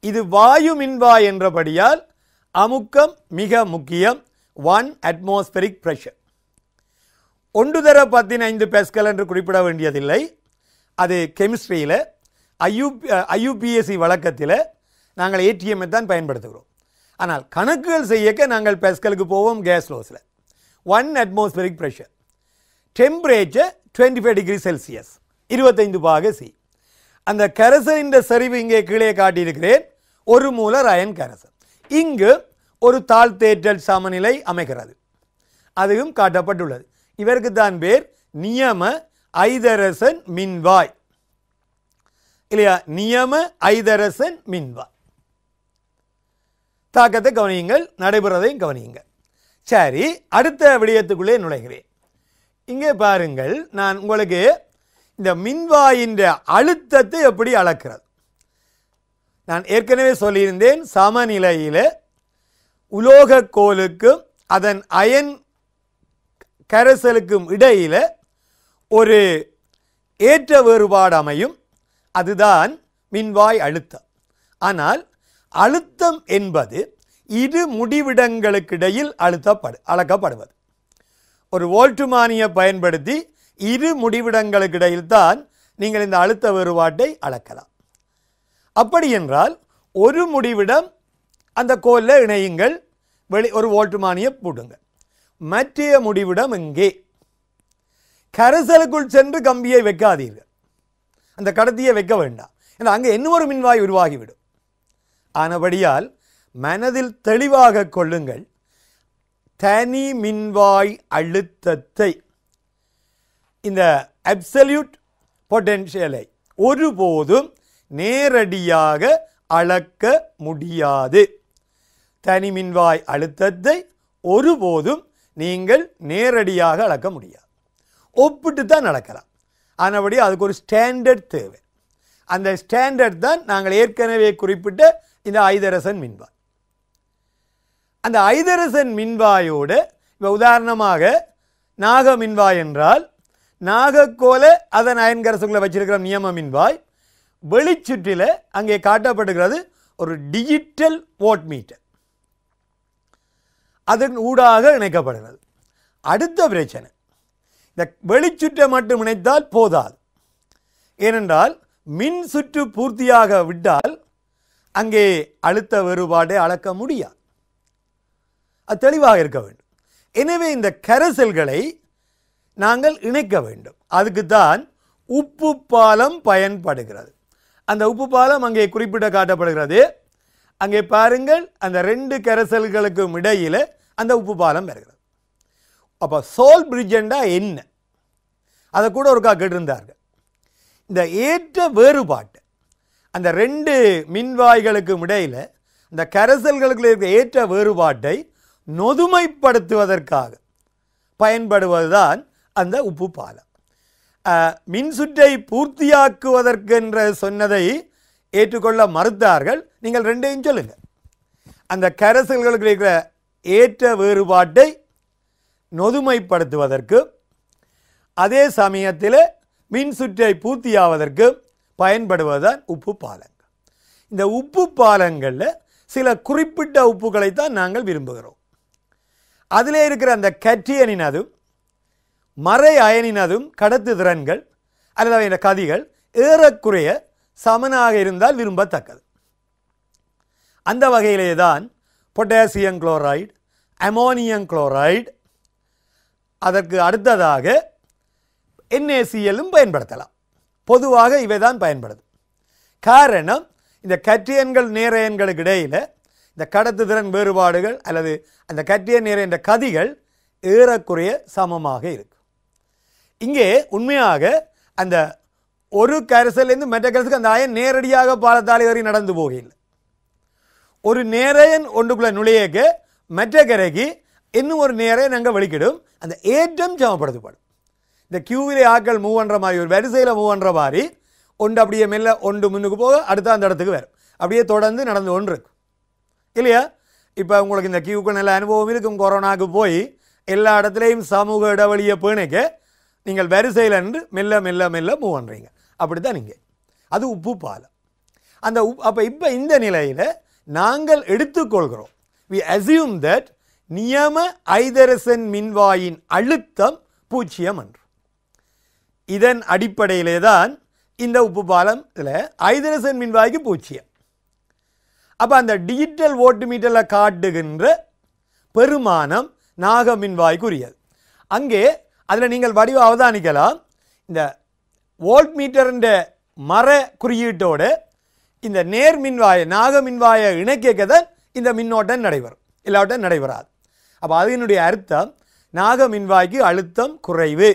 இது வாயு மின்வாய் என்றபடியால் அமுக்கம் மிக முக்கியம் ஒன் அட்மாஸ்பரிக் ப்ரெஷர் ஒன்று தர பதினைந்து பெஸ்கல் என்று குறிப்பிட வேண்டியதில்லை அது கெமிஸ்ட்ரியில் ஐயூபி ஐயூபிஎஸ்சி வழக்கத்தில் நாங்கள் ஏடிஎம்மை தான் பயன்படுத்துகிறோம் ஆனால் கணக்குகள் செய்யக்க நாங்கள் பெஸ்கலுக்கு போவோம் கேஸ் லோஸில் one atmospheric pressure temperature twenty five degree Celsius இருபத்தைந்து பாக சி அந்த கரசனின் சரிவு இங்கே கீழே காட்டியிருக்கிறேன் ஒரு மூல ரயன் கரசன் இங்கு ஒரு தாழ்த்தேற்றல் சமநிலை அமைகிறது அதுவும் காட்டப்பட்டுள்ளது இவருக்கு தான் பேர் நியம ஐதரசன் மின்வாய் இல்லையா நியம ஐதரசன் மின்வாய் தாக்கத்தை கவனியுங்கள் நடைபெறதையும் கவனியுங்கள் சரி அடுத்த விடயத்துக்குள்ளே நுழைகிறேன் இங்கே பாருங்கள் நான் உங்களுக்கு இந்த மின்வாயின் அழுத்தத்தை எப்படி அளக்கிறது நான் ஏற்கனவே சொல்லியிருந்தேன் சமநிலையில் உலோகக்கோலுக்கும் அதன் அயன் கரைசலுக்கும் இடையில் ஒரு ஏற்ற வேறுபாடு அமையும் அதுதான் மின்வாய் அழுத்தம் ஆனால் அழுத்தம் என்பது இரு முடிவிடங்களுக்கிடையில் அழுத்தப்படு அளக்கப்படுவது ஒரு வோல்ட்டுமானியை பயன்படுத்தி இரு முடிவிடங்களுக்கு இடையில்தான் நீங்கள் இந்த அழுத்த வேறுபாட்டை அளக்கலாம் அப்படி என்றால் ஒரு முடிவிடம் அந்த கோலில் இணையுங்கள் வெளி ஒரு ஓட்டுமானியை போடுங்க மற்றைய முடிவிடம் இங்கே கரிசலுக்குள் சென்று கம்பியை வைக்காதீர்கள் அந்த கடத்தியை வைக்க வேண்டாம் ஏன்னா அங்கே இன்னும் ஒரு மின்வாய் உருவாகிவிடும் ஆனபடியால் மனதில் தெளிவாக கொள்ளுங்கள் தனி மின்வாய் அழுத்தத்தை இந்த அப்சல்யூட் பொட்டென்ஷியலை ஒருபோதும் நேரடியாக அளக்க முடியாது தனிமின்வாய் அழுத்தத்தை ஒருபோதும் நீங்கள் நேரடியாக அளக்க முடியாது ஒப்பிட்டு தான் நடக்கலாம் ஆனபடி அதுக்கு ஒரு ஸ்டாண்டர்ட் தேவை அந்த ஸ்டாண்டர்ட் தான் நாங்கள் ஏற்கனவே குறிப்பிட்ட இந்த ஐதரசன் மின்வாய் அந்த ஐதரசன் மின்வாயோடு இப்போ உதாரணமாக நாக மின்வாய் என்றால் நாகக்கோல அதன் அயன்கரசுக்குள்ளே வச்சிருக்கிற நியமம் என்பாய் வெளிச்சுற்றில அங்கே காட்டப்படுகிறது ஒரு டிஜிட்டல் ஓட் மீட்டர் அதன் ஊடாக இணைக்கப்படுகிறது அடுத்த பிரச்சனை இந்த வெளிச்சுற்றை மட்டும் இணைத்தால் போதாது ஏனென்றால் மின் சுற்று பூர்த்தியாக விட்டால் அங்கே அழுத்த வேறுபாடை அளக்க முடியாது அது தெளிவாக இருக்க வேண்டும் எனவே இந்த கரசல்களை நாங்கள் இணைக்க வேண்டும் அதுக்கு தான் உப்பு பாலம் பயன்படுகிறது அந்த உப்பு பாலம் அங்கே குறிப்பிட காட்டப்படுகிறது அங்கே பாருங்கள் அந்த ரெண்டு கரைசல்களுக்கும் இடையில் அந்த உப்பு பாலம் வருகிறது அப்போ சோல் பிரிட்ஜெண்டா என்ன அதை கூட ஒருக்கா கேட்டிருந்தார்கள் இந்த ஏற்ற வேறுபாட்டு அந்த ரெண்டு மின்வாய்களுக்கும் இடையில் இந்த கரைசல்களுக்கு இருக்கிற ஏற்ற வேறுபாட்டை நொதுமைப்படுத்துவதற்காக பயன்படுவதுதான் அந்த உப்பு பாலம் மின்சுற்றை பூர்த்தியாக்குவதற்கென்ற சொன்னதை ஏற்றுக்கொள்ள மறுத்தார்கள் நீங்கள் ரெண்டையும் சொல்லுங்கள் அந்த கரசல்களுக்கு இருக்கிற ஏற்ற வேறுபாட்டை நொதுமைப்படுத்துவதற்கு அதே சமயத்தில் மின்சுற்றை பூர்த்தியாவதற்கு பயன்படுவதுதான் உப்பு பாலங்கள் இந்த உப்பு பாலங்களில் சில குறிப்பிட்ட உப்புகளைத்தான் நாங்கள் விரும்புகிறோம் அதில் இருக்கிற அந்த அதுவும் மறை அயனினதும் கடத்து திறன்கள் அல்லது அவையின் கதிகள் ஏறக்குறைய சமனாக இருந்தால் விரும்பத்தக்கது அந்த வகையிலே தான் பொட்டாசியம் குளோரைடு அமோனியம் குளோரைடு அதற்கு அடுத்ததாக என்ஏசிஎல்லும் பயன்படுத்தலாம் பொதுவாக இவை தான் பயன்படுது காரணம் இந்த கற்றியன்கள் நேரையன்களுக்கு இடையில் இந்த கடத்துதிறன் வேறுபாடுகள் அல்லது அந்த கற்றிய நேர என்ற கதிகள் ஏறக்குறைய சமமாக இருக்கும் இங்கே உண்மையாக அந்த ஒரு கரசல்லேருந்து மற்ற கரிசலுக்கு அந்த அயன் நேரடியாக பாலத்தால் வரை நடந்து போகையில் ஒரு நேரையன் ஒன்றுக்குள்ள நுழையக்கு மற்ற கரைக்கு இன்னும் ஒரு நேரையன் அங்கே வலிக்கிடும் அந்த ஏற்றம் சமப்படுத்தப்படும் இந்த கியூவிலே ஆக்கள் மூவ் பண்ணுற மாதிரி ஒரு வரிசையில் மூவ் பண்ணுற மாதிரி ஒன்று அப்படியே மெல்ல ஒன்று முன்னுக்கு போக அடுத்த அந்த இடத்துக்கு வரும் அப்படியே தொடர்ந்து நடந்து ஒன்று இருக்கும் இல்லையா இப்போ உங்களுக்கு இந்த கியூக்கு நல்ல அனுபவம் இருக்கும் கொரோனாவுக்கு போய் எல்லா இடத்துலையும் சமூக இடைவெளியை பேணைக்க நீங்கள் வரிசையில் என்று மெல்ல மெல்ல மெல்ல மூவ் பண்ணுறீங்க அப்படி தான் நீங்கள் அது உப்பு பாலம் அந்த உப் அப்போ இப்போ இந்த நிலையில் நாங்கள் எடுத்துக்கொள்கிறோம் வி அசியூம் தட் நியம ஐதரசன் மின்வாயின் அழுத்தம் பூஜ்ஜியம் என்று இதன் அடிப்படையிலே தான் இந்த உப்பு பாலத்தில் ஐதரசன் மின்வாய்க்கு பூஜ்ஜியம் அப்போ அந்த டிஜிட்டல் ஓட்டு மீட்டரில் காட்டுகின்ற பெருமானம் நாக மின்வாய்க்குரியது அங்கே அதில் நீங்கள் வடிவ அவதானிக்கலாம் இந்த வோல்ட் மீட்டர்ன்ற மர குறியீட்டோடு இந்த நேர் மின்வாய நாக மின்வாய இணைக்கதை இந்த மின்னோட்டம் நடைபெறும் இல்லாவட்டம் நடைபெறாது அப்போ அதனுடைய அர்த்தம் நாக மின்வாய்க்கு அழுத்தம் குறைவு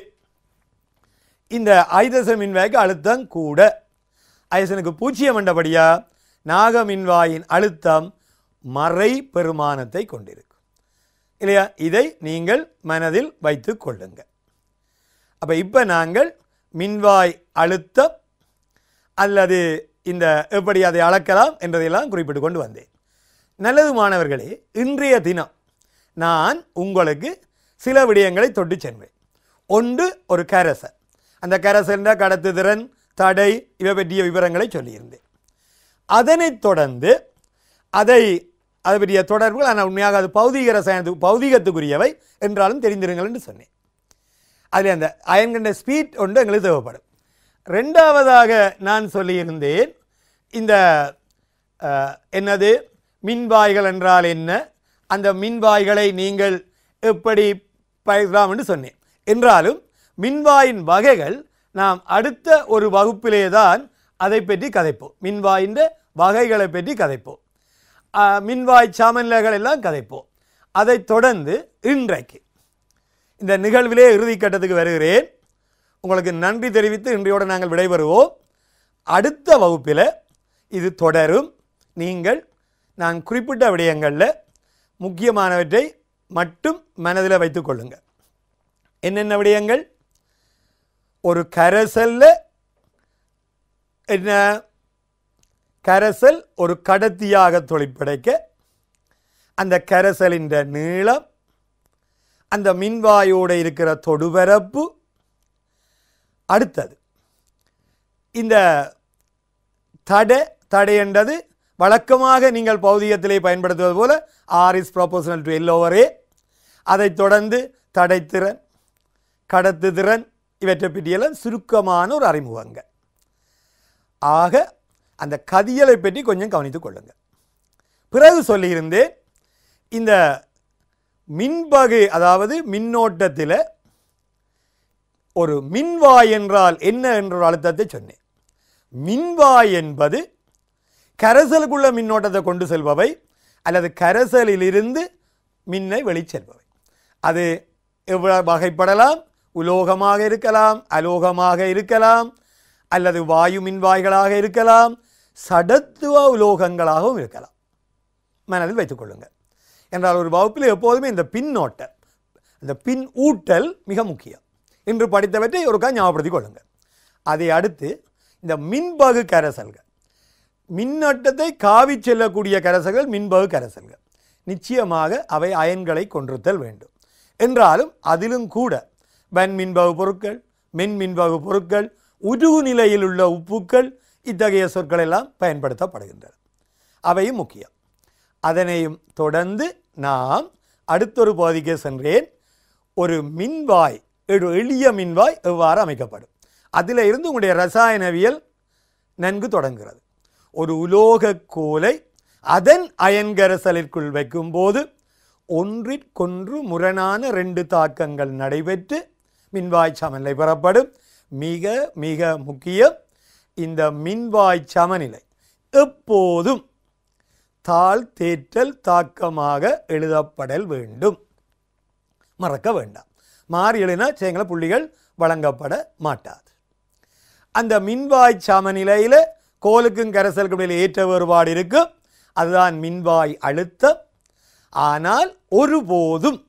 இந்த ஐதச மின்வாய்க்கு அழுத்தம் கூட ஐசனுக்கு பூச்சியம் என்றபடியா நாக மின்வாயின் அழுத்தம் மறை பெருமானத்தை கொண்டிருக்கும் இல்லையா இதை நீங்கள் மனதில் வைத்து கொள்ளுங்கள் அப்போ இப்போ நாங்கள் மின்வாய் அழுத்தம் அல்லது இந்த எப்படி அதை அளக்கலாம் என்றதையெல்லாம் குறிப்பிட்டு கொண்டு வந்தேன் நல்லது மாணவர்களே இன்றைய தினம் நான் உங்களுக்கு சில விடயங்களை தொட்டு சென்றேன் ஒன்று ஒரு கரசை அந்த கடத்து கடத்துதிறன் தடை இவை பற்றிய விவரங்களை சொல்லியிருந்தேன் அதனைத் தொடர்ந்து அதை அதை பற்றிய தொடர்புகள் ஆனால் உண்மையாக அது பௌதிக ரசாயனத்துக்கு பௌதிகத்துக்குரியவை என்றாலும் தெரிந்திருங்கள் என்று சொன்னேன் அதில் அந்த அயன் கண்ட ஸ்பீட் ஒன்று எங்களுக்கு தேவைப்படும் ரெண்டாவதாக நான் சொல்லியிருந்தேன் இந்த என்னது மின்வாய்கள் என்றால் என்ன அந்த மின்வாய்களை நீங்கள் எப்படி பயிரலாம் என்று சொன்னேன் என்றாலும் மின்வாயின் வகைகள் நாம் அடுத்த ஒரு வகுப்பிலே தான் அதை பற்றி கதைப்போம் மின்வாயின் வகைகளை பற்றி கதைப்போம் மின்வாய் சாமநிலைகள் எல்லாம் கதைப்போம் அதை தொடர்ந்து இன்றைக்கு இந்த நிகழ்விலே கட்டத்துக்கு வருகிறேன் உங்களுக்கு நன்றி தெரிவித்து இன்றையோடு நாங்கள் விடைபெறுவோம் அடுத்த வகுப்பில் இது தொடரும் நீங்கள் நான் குறிப்பிட்ட விடயங்களில் முக்கியமானவற்றை மட்டும் மனதில் வைத்துக்கொள்ளுங்கள் என்னென்ன விடயங்கள் ஒரு கரசல்ல என்ன கரசல் ஒரு கடத்தியாக தொழிற்படைக்க அந்த கரசலின் நீளம் அந்த மின்வாயோடு இருக்கிற தொடுபரப்பு அடுத்தது இந்த தடை தடை என்றது வழக்கமாக நீங்கள் பௌதிகத்திலே பயன்படுத்துவது போல ஆர் இஸ் ப்ரொபோஷனல் டு எல்லோவரே அதைத் தொடர்ந்து தடைத்திறன் திறன் இவற்றை பற்றியெல்லாம் சுருக்கமான ஒரு அறிமுகங்க ஆக அந்த கதியலை பற்றி கொஞ்சம் கவனித்துக் கொள்ளுங்கள் பிறகு சொல்லியிருந்தேன் இந்த மின்பகு அதாவது மின்னோட்டத்தில் ஒரு மின்வாய் என்றால் என்ன என்ற ஒரு அழுத்தத்தை சொன்னேன் மின்வாய் என்பது கரசலுக்குள்ள மின்னோட்டத்தை கொண்டு செல்பவை அல்லது கரைசலிலிருந்து மின்னை வெளிச்செல்பவை அது எவ்வளவு வகைப்படலாம் உலோகமாக இருக்கலாம் அலோகமாக இருக்கலாம் அல்லது வாயு மின்வாய்களாக இருக்கலாம் சடத்துவ உலோகங்களாகவும் இருக்கலாம் மனதில் வைத்துக்கொள்ளுங்கள் என்றால் ஒரு வகுப்பில் எப்போதுமே இந்த பின்னோட்டல் இந்த பின் ஊட்டல் மிக முக்கியம் இன்று படித்தவற்றை ஒரு ஞாபகப்படுத்தி கொள்ளுங்கள் அதை அடுத்து இந்த மின்பகு கரைசல்கள் மின்னோட்டத்தை காவி செல்லக்கூடிய கரைசல்கள் மின்பகு கரைசல்கள் நிச்சயமாக அவை அயன்களை கொன்றுத்தல் வேண்டும் என்றாலும் அதிலும் கூட வன் மின்பகு பொருட்கள் மின் மின்பகு பொருட்கள் உருகு நிலையில் உள்ள உப்புக்கள் இத்தகைய சொற்களெல்லாம் பயன்படுத்தப்படுகின்றன அவையும் முக்கியம் அதனையும் தொடர்ந்து நாம் அடுத்தொரு பகுதிக்கு சென்றேன் ஒரு மின்வாய் எளிய மின்வாய் எவ்வாறு அமைக்கப்படும் அதில் இருந்து உங்களுடைய ரசாயனவியல் நன்கு தொடங்குகிறது ஒரு உலோக கோலை அதன் அயன்கரசலிற்குள் வைக்கும்போது ஒன்றிற்கொன்று முரணான ரெண்டு தாக்கங்கள் நடைபெற்று மின்வாய் சமநிலை பெறப்படும் மிக மிக முக்கியம் இந்த மின்வாய் சமநிலை எப்போதும் தாழ் தேற்றல் தாக்கமாக எழுதப்படல் வேண்டும் மறக்க வேண்டாம் மாறி எழுதினா சேங்கல புள்ளிகள் வழங்கப்பட மாட்டாது அந்த மின்வாய் சமநிலையில் கோலுக்கும் கரைசலுக்கும் இடையில் ஏற்ற வேறுபாடு இருக்கும் அதுதான் மின்வாய் அழுத்தம் ஆனால் ஒருபோதும்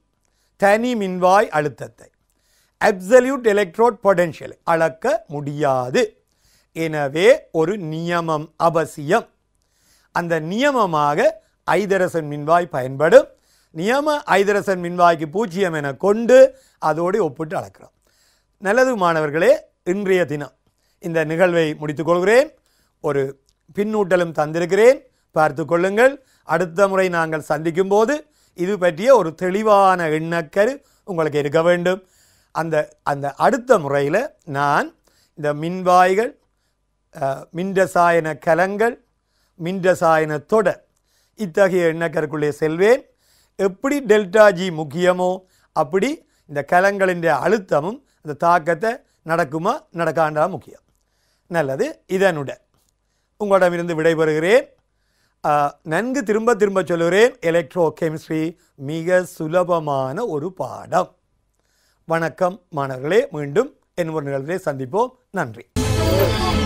தனி மின்வாய் அழுத்தத்தை அப்சல்யூட் எலக்ட்ரோட் பொட்டென்ஷியலை அளக்க முடியாது எனவே ஒரு நியமம் அவசியம் அந்த நியமமாக ஐதரசன் மின்வாய் பயன்படும் நியம ஐதரசன் மின்வாய்க்கு பூஜ்ஜியம் என கொண்டு அதோடு ஒப்பிட்டு அளக்கிறோம் நல்லது மாணவர்களே இன்றைய தினம் இந்த நிகழ்வை முடித்துக்கொள்கிறேன் ஒரு பின்னூட்டலும் தந்திருக்கிறேன் பார்த்து கொள்ளுங்கள் அடுத்த முறை நாங்கள் சந்திக்கும் போது இது பற்றிய ஒரு தெளிவான எண்ணக்கரு உங்களுக்கு இருக்க வேண்டும் அந்த அந்த அடுத்த முறையில் நான் இந்த மின்வாய்கள் மின்ரசாயன கலங்கள் மின்ரசாயன தொடர் இத்தகைய எண்ணக்கருக்குள்ளே செல்வேன் எப்படி டெல்டா ஜி முக்கியமோ அப்படி இந்த கலங்களின் அழுத்தமும் அந்த தாக்கத்தை நடக்குமா நடக்காண்டா முக்கியம் நல்லது இதனுடன் உங்களிடமிருந்து விடைபெறுகிறேன் நன்கு திரும்ப திரும்ப சொல்லுகிறேன் எலக்ட்ரோ கெமிஸ்ட்ரி மிக சுலபமான ஒரு பாடம் வணக்கம் மாணவர்களே மீண்டும் என் ஒரு நிகழ்ச்சியை சந்திப்போம் நன்றி